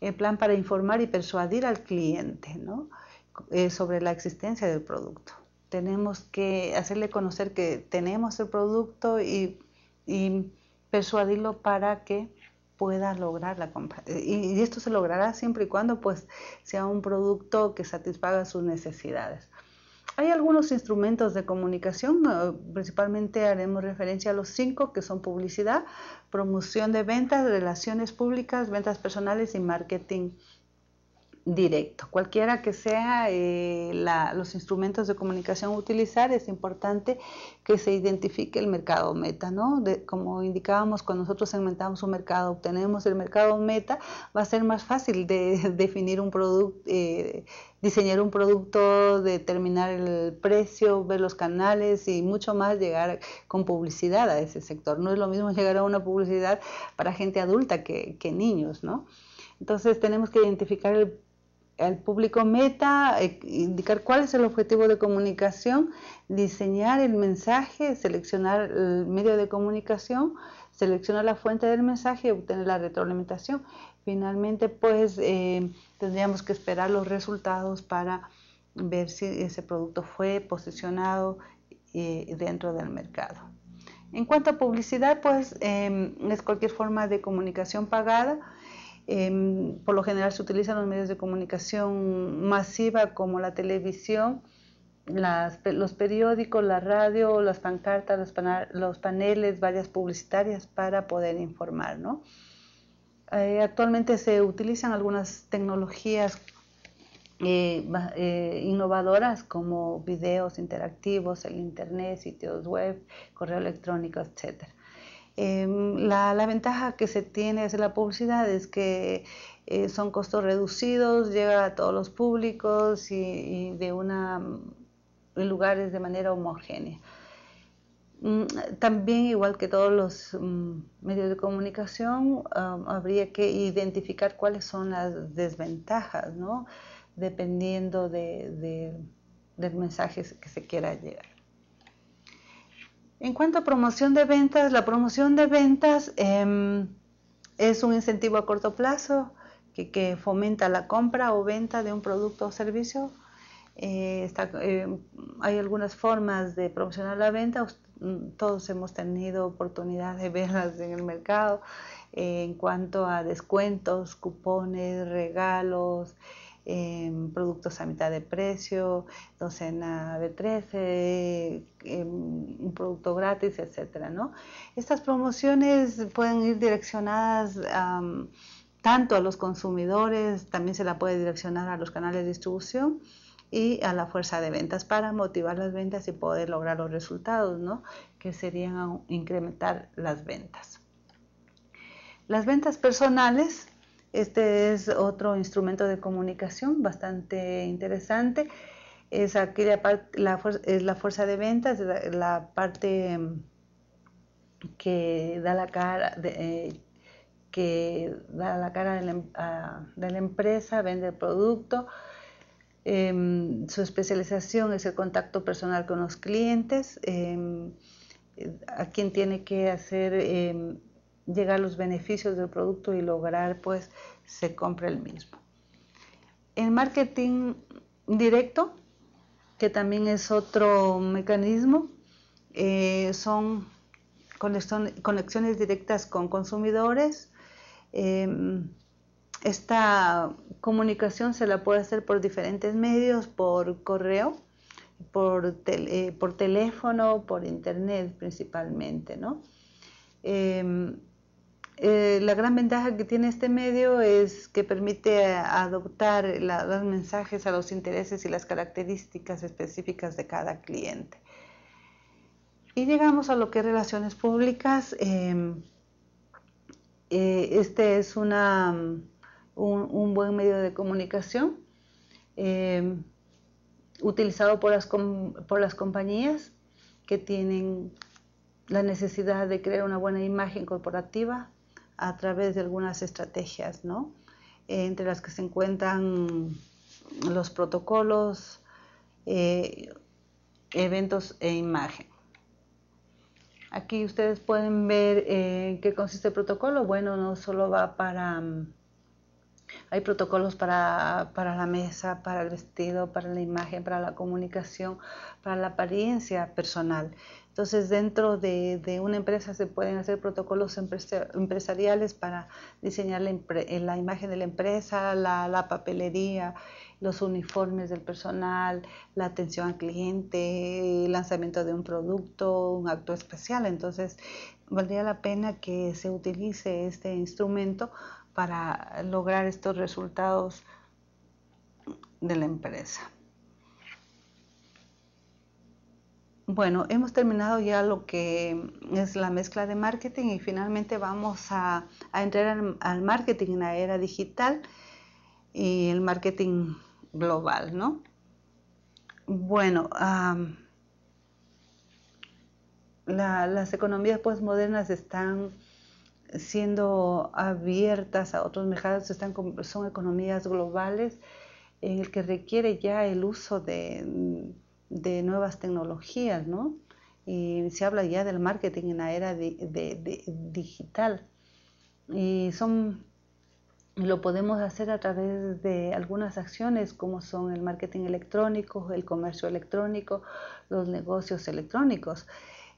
el plan para informar y persuadir al cliente eh, sobre la existencia del producto. Tenemos que hacerle conocer que tenemos el producto y persuadirlo para que pueda lograr la compra. Y, esto se logrará siempre y cuando pues sea un producto que satisfaga sus necesidades. Hay algunos instrumentos de comunicación, eh, principalmente haremos referencia a los cinco que son publicidad, promoción de ventas, relaciones públicas, ventas personales y marketing directo. Cualquiera que sea eh, los instrumentos de comunicación utilizar, es importante que se identifique el mercado meta, ¿no? como indicábamos, cuando nosotros segmentamos un mercado, obtenemos el mercado meta, va a ser más fácil de, definir un producto, eh, diseñar un producto, determinar el precio, ver los canales y mucho más llegar con publicidad a ese sector. No es lo mismo llegar a una publicidad para gente adulta que, que niños, ¿no? Entonces tenemos que identificar el el público meta, eh, indicar cuál es el objetivo de comunicación, diseñar el mensaje, seleccionar el medio de comunicación, seleccionar la fuente del mensaje obtener la retroalimentación. Finalmente, pues eh, tendríamos que esperar los resultados para ver si ese producto fue posicionado eh, dentro del mercado. En cuanto a publicidad, pues em, es cualquier forma de comunicación pagada Em, por lo general se utilizan los medios de comunicación masiva como la televisión, los periódicos, la radio, las pancartas, los, paneles, varias publicitarias para poder informar. ¿no? Eh, actualmente se utilizan algunas tecnologías eh, eh, innovadoras como videos interactivos, el Internet, sitios web, correo electrónico, etcétera. Em, la, ventaja que se tiene hacia la publicidad es que eh, son costos reducidos, llega a todos los públicos y, de una en mm, lugares de manera homogénea. Mm, también, igual que todos los mm, medios de comunicación, habría que identificar cuáles son las desventajas, ¿no? dependiendo de, del mensaje que se quiera llegar. En cuanto a promoción de ventas, la promoción de ventas em, es un incentivo a corto plazo que, fomenta la compra o venta de un producto o servicio. Eh, em, hay algunas formas de promocionar la venta, mm, todos hemos tenido oportunidad de verlas en el mercado eh, en cuanto a descuentos, cupones, regalos. Em, productos a mitad de precio, docena de 13, em, un producto gratis, etcétera ¿no? Estas promociones pueden ir direccionadas tanto a los consumidores, también se la puede direccionar a los canales de distribución y a la fuerza de ventas para motivar las ventas y poder lograr los resultados, que serían incrementar las ventas. Las ventas personales este es otro instrumento de comunicación bastante interesante. Es, aquella la, es la fuerza de ventas, la, parte em, que da la cara, de, eh, que da la cara de la, em, empresa, vende el producto. Em, su especialización es el contacto personal con los clientes, eh, a quien tiene que hacer llegar los beneficios del producto y lograr pues se compra el mismo. El marketing directo, que también es otro mecanismo, eh, son conexiones directas con consumidores. Em, esta comunicación se la puede hacer por diferentes medios, por correo, por, eh, por teléfono, por internet principalmente, ¿no? Em, eh, la gran ventaja que tiene este medio es que permite adoptar los mensajes a los intereses y las características específicas de cada cliente. Y llegamos a lo que es relaciones públicas. Em, eh, este es un, buen medio de comunicación em, utilizado por las compañías que tienen la necesidad de crear una buena imagen corporativa a través de algunas estrategias, ¿no? Eh, entre las que se encuentran los protocolos, eh, eventos e imagen. Aquí ustedes pueden ver en eh, qué consiste el protocolo. Bueno, no solo va para... Mm, hay protocolos para, para, la mesa, para el vestido, para la imagen, para la comunicación, para la apariencia personal. Entonces, dentro de, una empresa se pueden hacer protocolos empresariales para diseñar eh, la, imagen de la empresa, la, la, papelería, los uniformes del personal, la atención al cliente, el lanzamiento de un producto, un acto especial. Entonces, valdría la pena que se utilice este instrumento para lograr estos resultados de la empresa. Bueno, hemos terminado ya lo que es la mezcla de marketing y finalmente vamos a, entrar al, marketing en la era digital y el marketing global, ¿no? Bueno, las economías postmodernas están siendo abiertas a otros mercados, están, son economías globales en el que requiere ya el uso de de nuevas tecnologías, ¿no? Y se habla ya del marketing en la era de, digital. Y son, lo podemos hacer a través de algunas acciones como son el marketing electrónico, el comercio electrónico, los negocios electrónicos.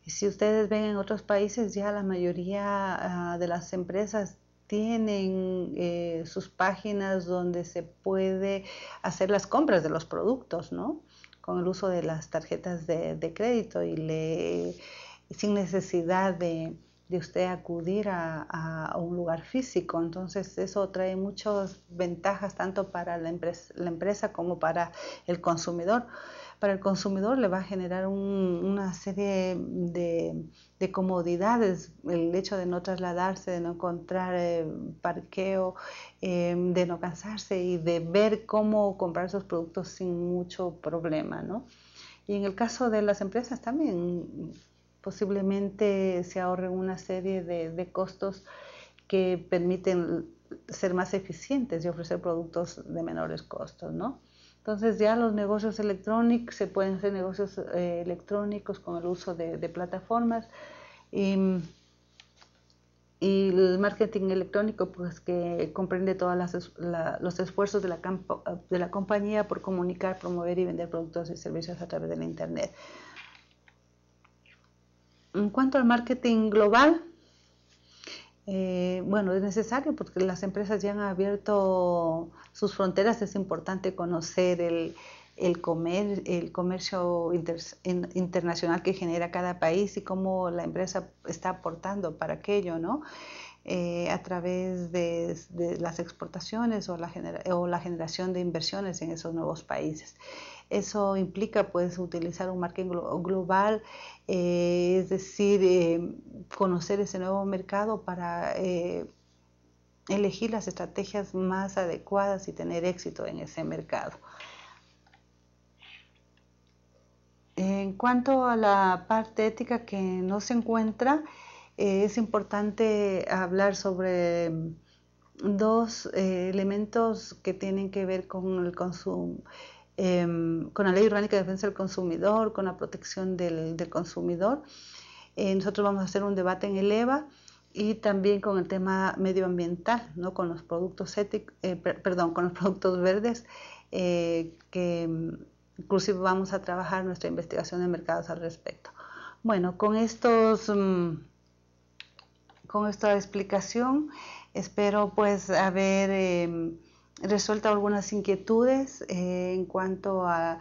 si ustedes ven en otros países, ya la mayoría ah, de las empresas tienen eh, sus páginas donde se puede hacer las compras de los productos, ¿no? con el uso de las tarjetas de, crédito y le, sin necesidad de, usted acudir a, a, un lugar físico. Entonces eso trae muchas ventajas tanto para la empresa, la empresa como para el consumidor para el consumidor le va a generar una serie de, comodidades, el hecho de no trasladarse, de no encontrar eh, parqueo, em, de no cansarse y de ver cómo comprar sus productos sin mucho problema. ¿no? Y en el caso de las empresas también posiblemente se ahorren una serie de, de costos que permiten ser más eficientes y ofrecer productos de menores costos, ¿no? Entonces ya los negocios electrónicos, se pueden hacer negocios eh, electrónicos con el uso de, plataformas y, el marketing electrónico pues que comprende todos los esfuerzos de la, de la compañía por comunicar, promover y vender productos y servicios a través de Internet. En cuanto al marketing global, eh, bueno, es necesario porque las empresas ya han abierto sus fronteras, es importante conocer el, comer, el comercio internacional que genera cada país y cómo la empresa está aportando para aquello, ¿no? Eh, a través de, las exportaciones o o la generación de inversiones en esos nuevos países. Eso implica pues utilizar un marketing global, eh, es decir, eh, conocer ese nuevo mercado para eh, elegir las estrategias más adecuadas y tener éxito en ese mercado. En cuanto a la parte ética que no se encuentra, es importante hablar sobre mm, dos elementos que tienen que ver con el consumo Em, con la Ley Orgánica de Defensa del Consumidor, con la protección del, consumidor. Eh, nosotros vamos a hacer un debate en el EVA y también con el tema medioambiental, ¿no? con los productos éticos, eh, perdón, con los productos verdes, eh, que mm, inclusive vamos a trabajar nuestra investigación de mercados al respecto. Bueno, con estos mm, con esta explicación espero pues haber em, resuelto algunas inquietudes eh, en cuanto al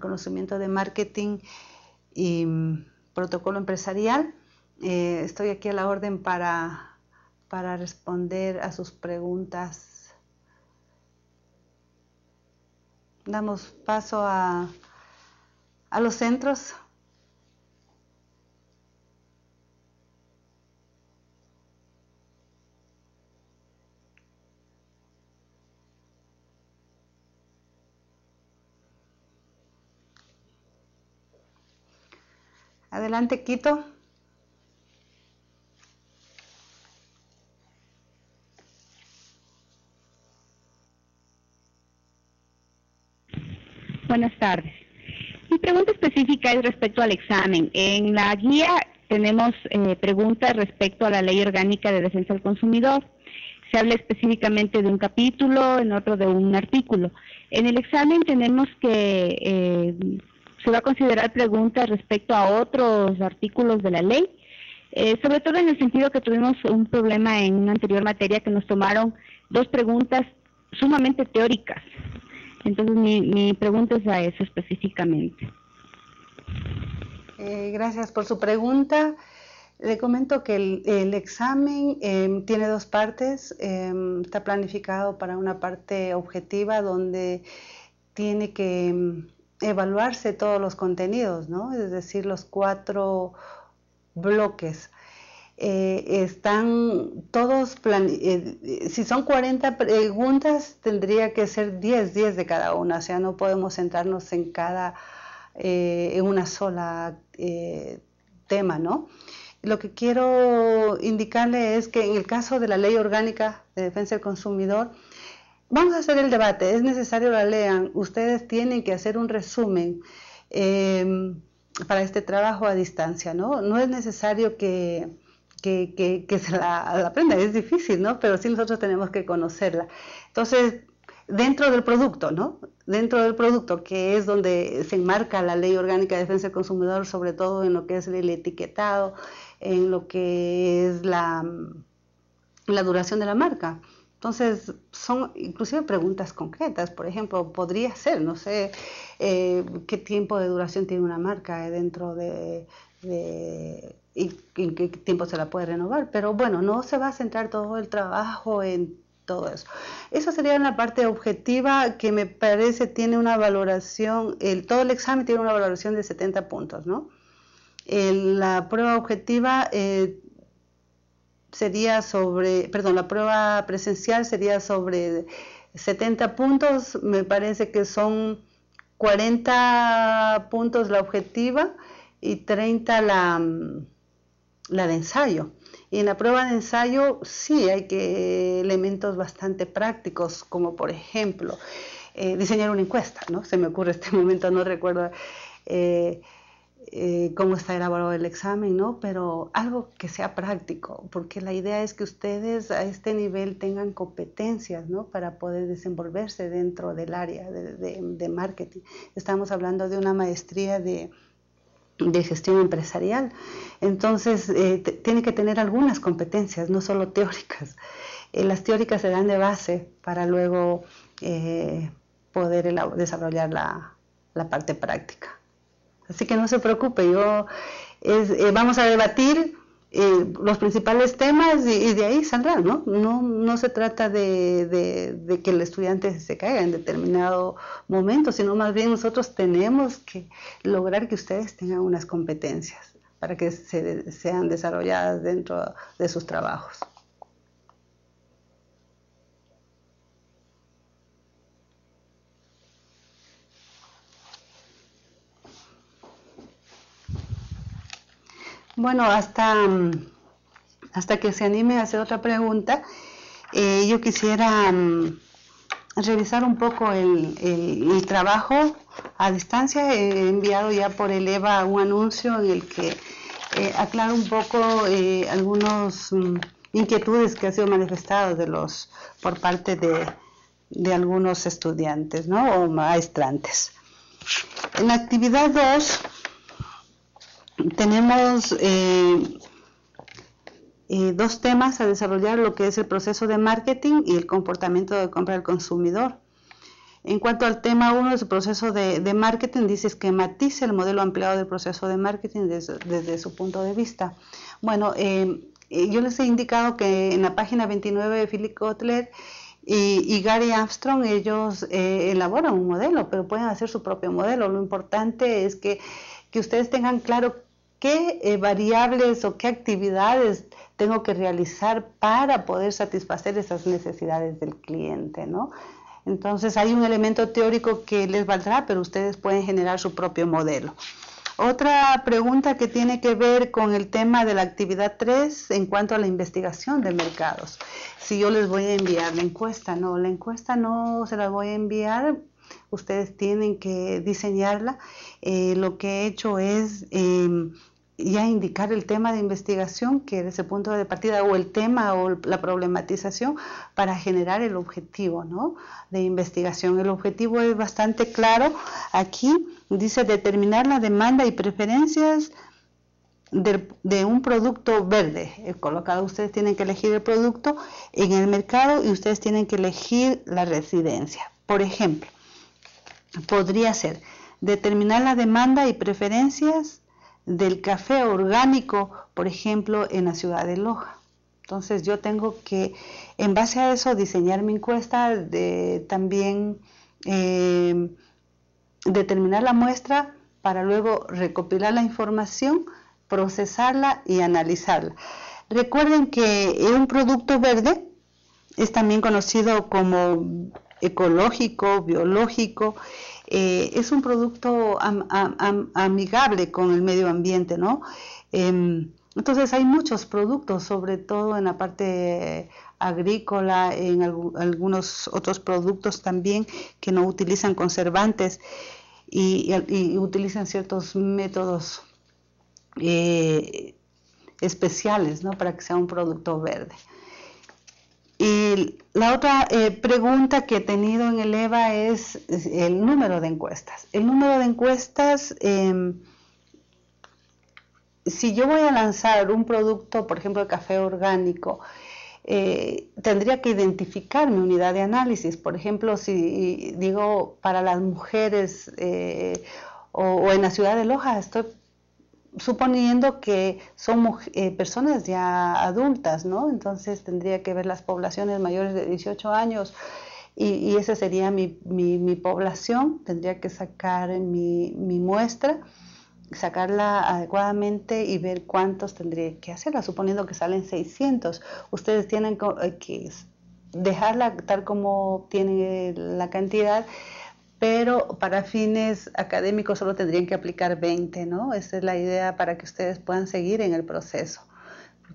conocimiento de marketing y mm, protocolo empresarial. Eh, estoy aquí a la orden para, responder a sus preguntas. Damos paso a, a los centros. Adelante, Quito. Buenas tardes. Mi pregunta específica es respecto al examen. En la guía tenemos eh, preguntas respecto a la Ley Orgánica de Defensa del Consumidor. Se habla específicamente de un capítulo, en otro de un artículo. En el examen tenemos que eh, se va a considerar preguntas respecto a otros artículos de la ley, eh, sobre todo en el sentido que tuvimos un problema en una anterior materia que nos tomaron dos preguntas sumamente teóricas. Entonces mi, pregunta es a eso específicamente. Eh, gracias por su pregunta. Le comento que el, examen em, tiene dos partes. Em, está planificado para una parte objetiva donde tiene que em, evaluarse todos los contenidos, ¿no? Es decir, los cuatro bloques. Eh, están todos, eh, si son 40 preguntas, tendría que ser 10, 10 de cada una, o sea, no podemos centrarnos en cada, eh, en una sola tema, ¿no? Lo que quiero indicarle es que en el caso de la Ley Orgánica de Defensa del Consumidor, Vamos a hacer el debate, es necesario la lean, ustedes tienen que hacer un resumen eh, para este trabajo a distancia, ¿no? No es necesario que, se la, la es difícil, ¿no? Pero sí nosotros tenemos que conocerla. Entonces, dentro del producto, ¿no? Dentro del producto, que es donde se enmarca la Ley Orgánica de Defensa del Consumidor, sobre todo en lo que es el etiquetado, en lo que es la, la duración de la marca. Entonces, son inclusive preguntas concretas. Por ejemplo, podría ser, no sé, eh, qué tiempo de duración tiene una marca dentro de, y en qué tiempo se la puede renovar. Pero bueno, no se va a centrar todo el trabajo en todo eso. Eso sería la parte objetiva que me parece tiene una valoración, el, todo el examen tiene una valoración de 70 puntos, ¿no? Eh, la prueba objetiva eh, sería sobre, perdón, la prueba presencial sería sobre 70 puntos, me parece que son 40 puntos la objetiva y 30 la, mm, la de ensayo. Y en la prueba de ensayo sí hay que elementos bastante prácticos, como por ejemplo eh, diseñar una encuesta, ¿no? Se me ocurre este momento, no recuerdo. Eh, eh, cómo está elaborado el examen, ¿no? Pero algo que sea práctico, porque la idea es que ustedes a este nivel tengan competencias, Para poder desenvolverse dentro del área de, marketing. Estamos hablando de una maestría de, gestión empresarial. Entonces, eh, tiene que tener algunas competencias, no solo teóricas. Eh, las teóricas se de base para luego poder desarrollar la parte práctica. Así que no se preocupe, yo eh, vamos a debatir eh, los principales temas y, de ahí saldrá. ¿no? No, no se trata de, que el estudiante se caiga en determinado momento, sino más bien nosotros tenemos que lograr que ustedes tengan unas competencias para que se, sean desarrolladas dentro de sus trabajos. Bueno, hasta, mm, hasta que se anime a hacer otra pregunta, eh, yo quisiera mm, revisar un poco el, trabajo a distancia. He enviado ya por el EVA un anuncio en el que eh, aclaro un poco eh, algunas mm, inquietudes que han sido manifestadas de los, por parte de, de algunos estudiantes ¿no? o maestrantes. En la actividad 2 tenemos eh, eh, dos temas a desarrollar, lo que es el proceso de marketing y el comportamiento de compra del consumidor. En cuanto al tema 1, el proceso de, marketing, dice matice el modelo ampliado del proceso de marketing desde, su punto de vista. Bueno, eh, yo les he indicado que en la página 29 de Philip Kotler y, Gary Armstrong, ellos elaboran un modelo, pero pueden hacer su propio modelo. Lo importante es que que ustedes tengan claro qué eh, variables o qué actividades tengo que realizar para poder satisfacer esas necesidades del cliente, ¿no? Entonces hay un elemento teórico que les valdrá, pero ustedes pueden generar su propio modelo. Otra pregunta que tiene que ver con el tema de la actividad 3 en cuanto a la investigación de mercados. Si yo les voy a enviar la encuesta, no, la encuesta no se la voy a enviar ustedes tienen que diseñarla. Eh, lo que he hecho es em, ya indicar el tema de investigación, que es el punto de partida, o el tema o la problematización para generar el objetivo ¿no? de investigación. El objetivo es bastante claro. Aquí dice determinar la demanda y preferencias de, de, un producto verde. Eh, colocado, ustedes tienen que elegir el producto en el mercado y ustedes tienen que elegir la residencia. Por ejemplo, podría ser determinar la demanda y preferencias del café orgánico, por ejemplo, en la ciudad de Loja. Entonces yo tengo que, en base a eso, diseñar mi encuesta, de, también eh, determinar la muestra para luego recopilar la información, procesarla y analizarla. Recuerden que un producto verde es también conocido como ecológico, biológico, eh, es un producto amigable con el medio ambiente, ¿no? Em, entonces hay muchos productos, sobre todo en la parte agrícola, en algunos otros productos también que no utilizan conservantes y, utilizan ciertos métodos eh, especiales ¿no? para que sea un producto verde. Y la otra eh, pregunta que he tenido en el EVA es, el número de encuestas. El número de encuestas, em, si yo voy a lanzar un producto, por ejemplo, de café orgánico, eh, tendría que identificar mi unidad de análisis. Por ejemplo, si digo para las mujeres eh, o, en la ciudad de Loja, estoy suponiendo que somos eh, personas ya adultas, ¿no? Entonces tendría que ver las poblaciones mayores de 18 años y, esa sería mi, población, tendría que sacar mi, mi, muestra, sacarla adecuadamente y ver cuántos tendría que hacerla, suponiendo que salen 600. Ustedes tienen eh, que dejarla tal como tiene la cantidad pero para fines académicos solo tendrían que aplicar 20, ¿no? Esa es la idea para que ustedes puedan seguir en el proceso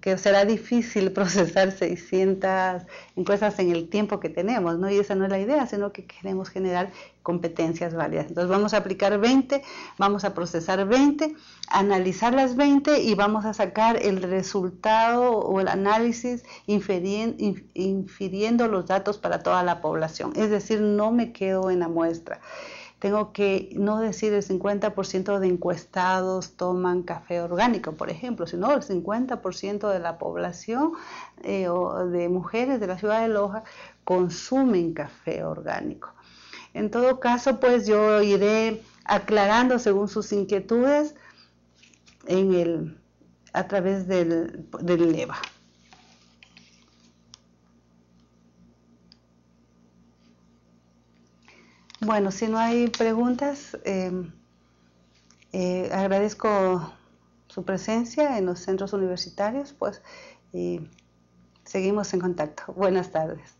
que será difícil procesar 600 encuestas en el tiempo que tenemos, ¿no? Y esa no es la idea, sino que queremos generar competencias válidas. Entonces vamos a aplicar 20, vamos a procesar 20, analizar las 20 y vamos a sacar el resultado o el análisis infiriendo, infiriendo los datos para toda la población. Es decir, no me quedo en la muestra. Tengo que no decir el 50% de encuestados toman café orgánico, por ejemplo, sino el 50% de la población eh, o de mujeres de la ciudad de Loja consumen café orgánico. En todo caso, pues yo iré aclarando según sus inquietudes en el, a través del, del EVA. Bueno, si no hay preguntas, eh, eh, agradezco su presencia en los centros universitarios, pues, y seguimos en contacto. Buenas tardes.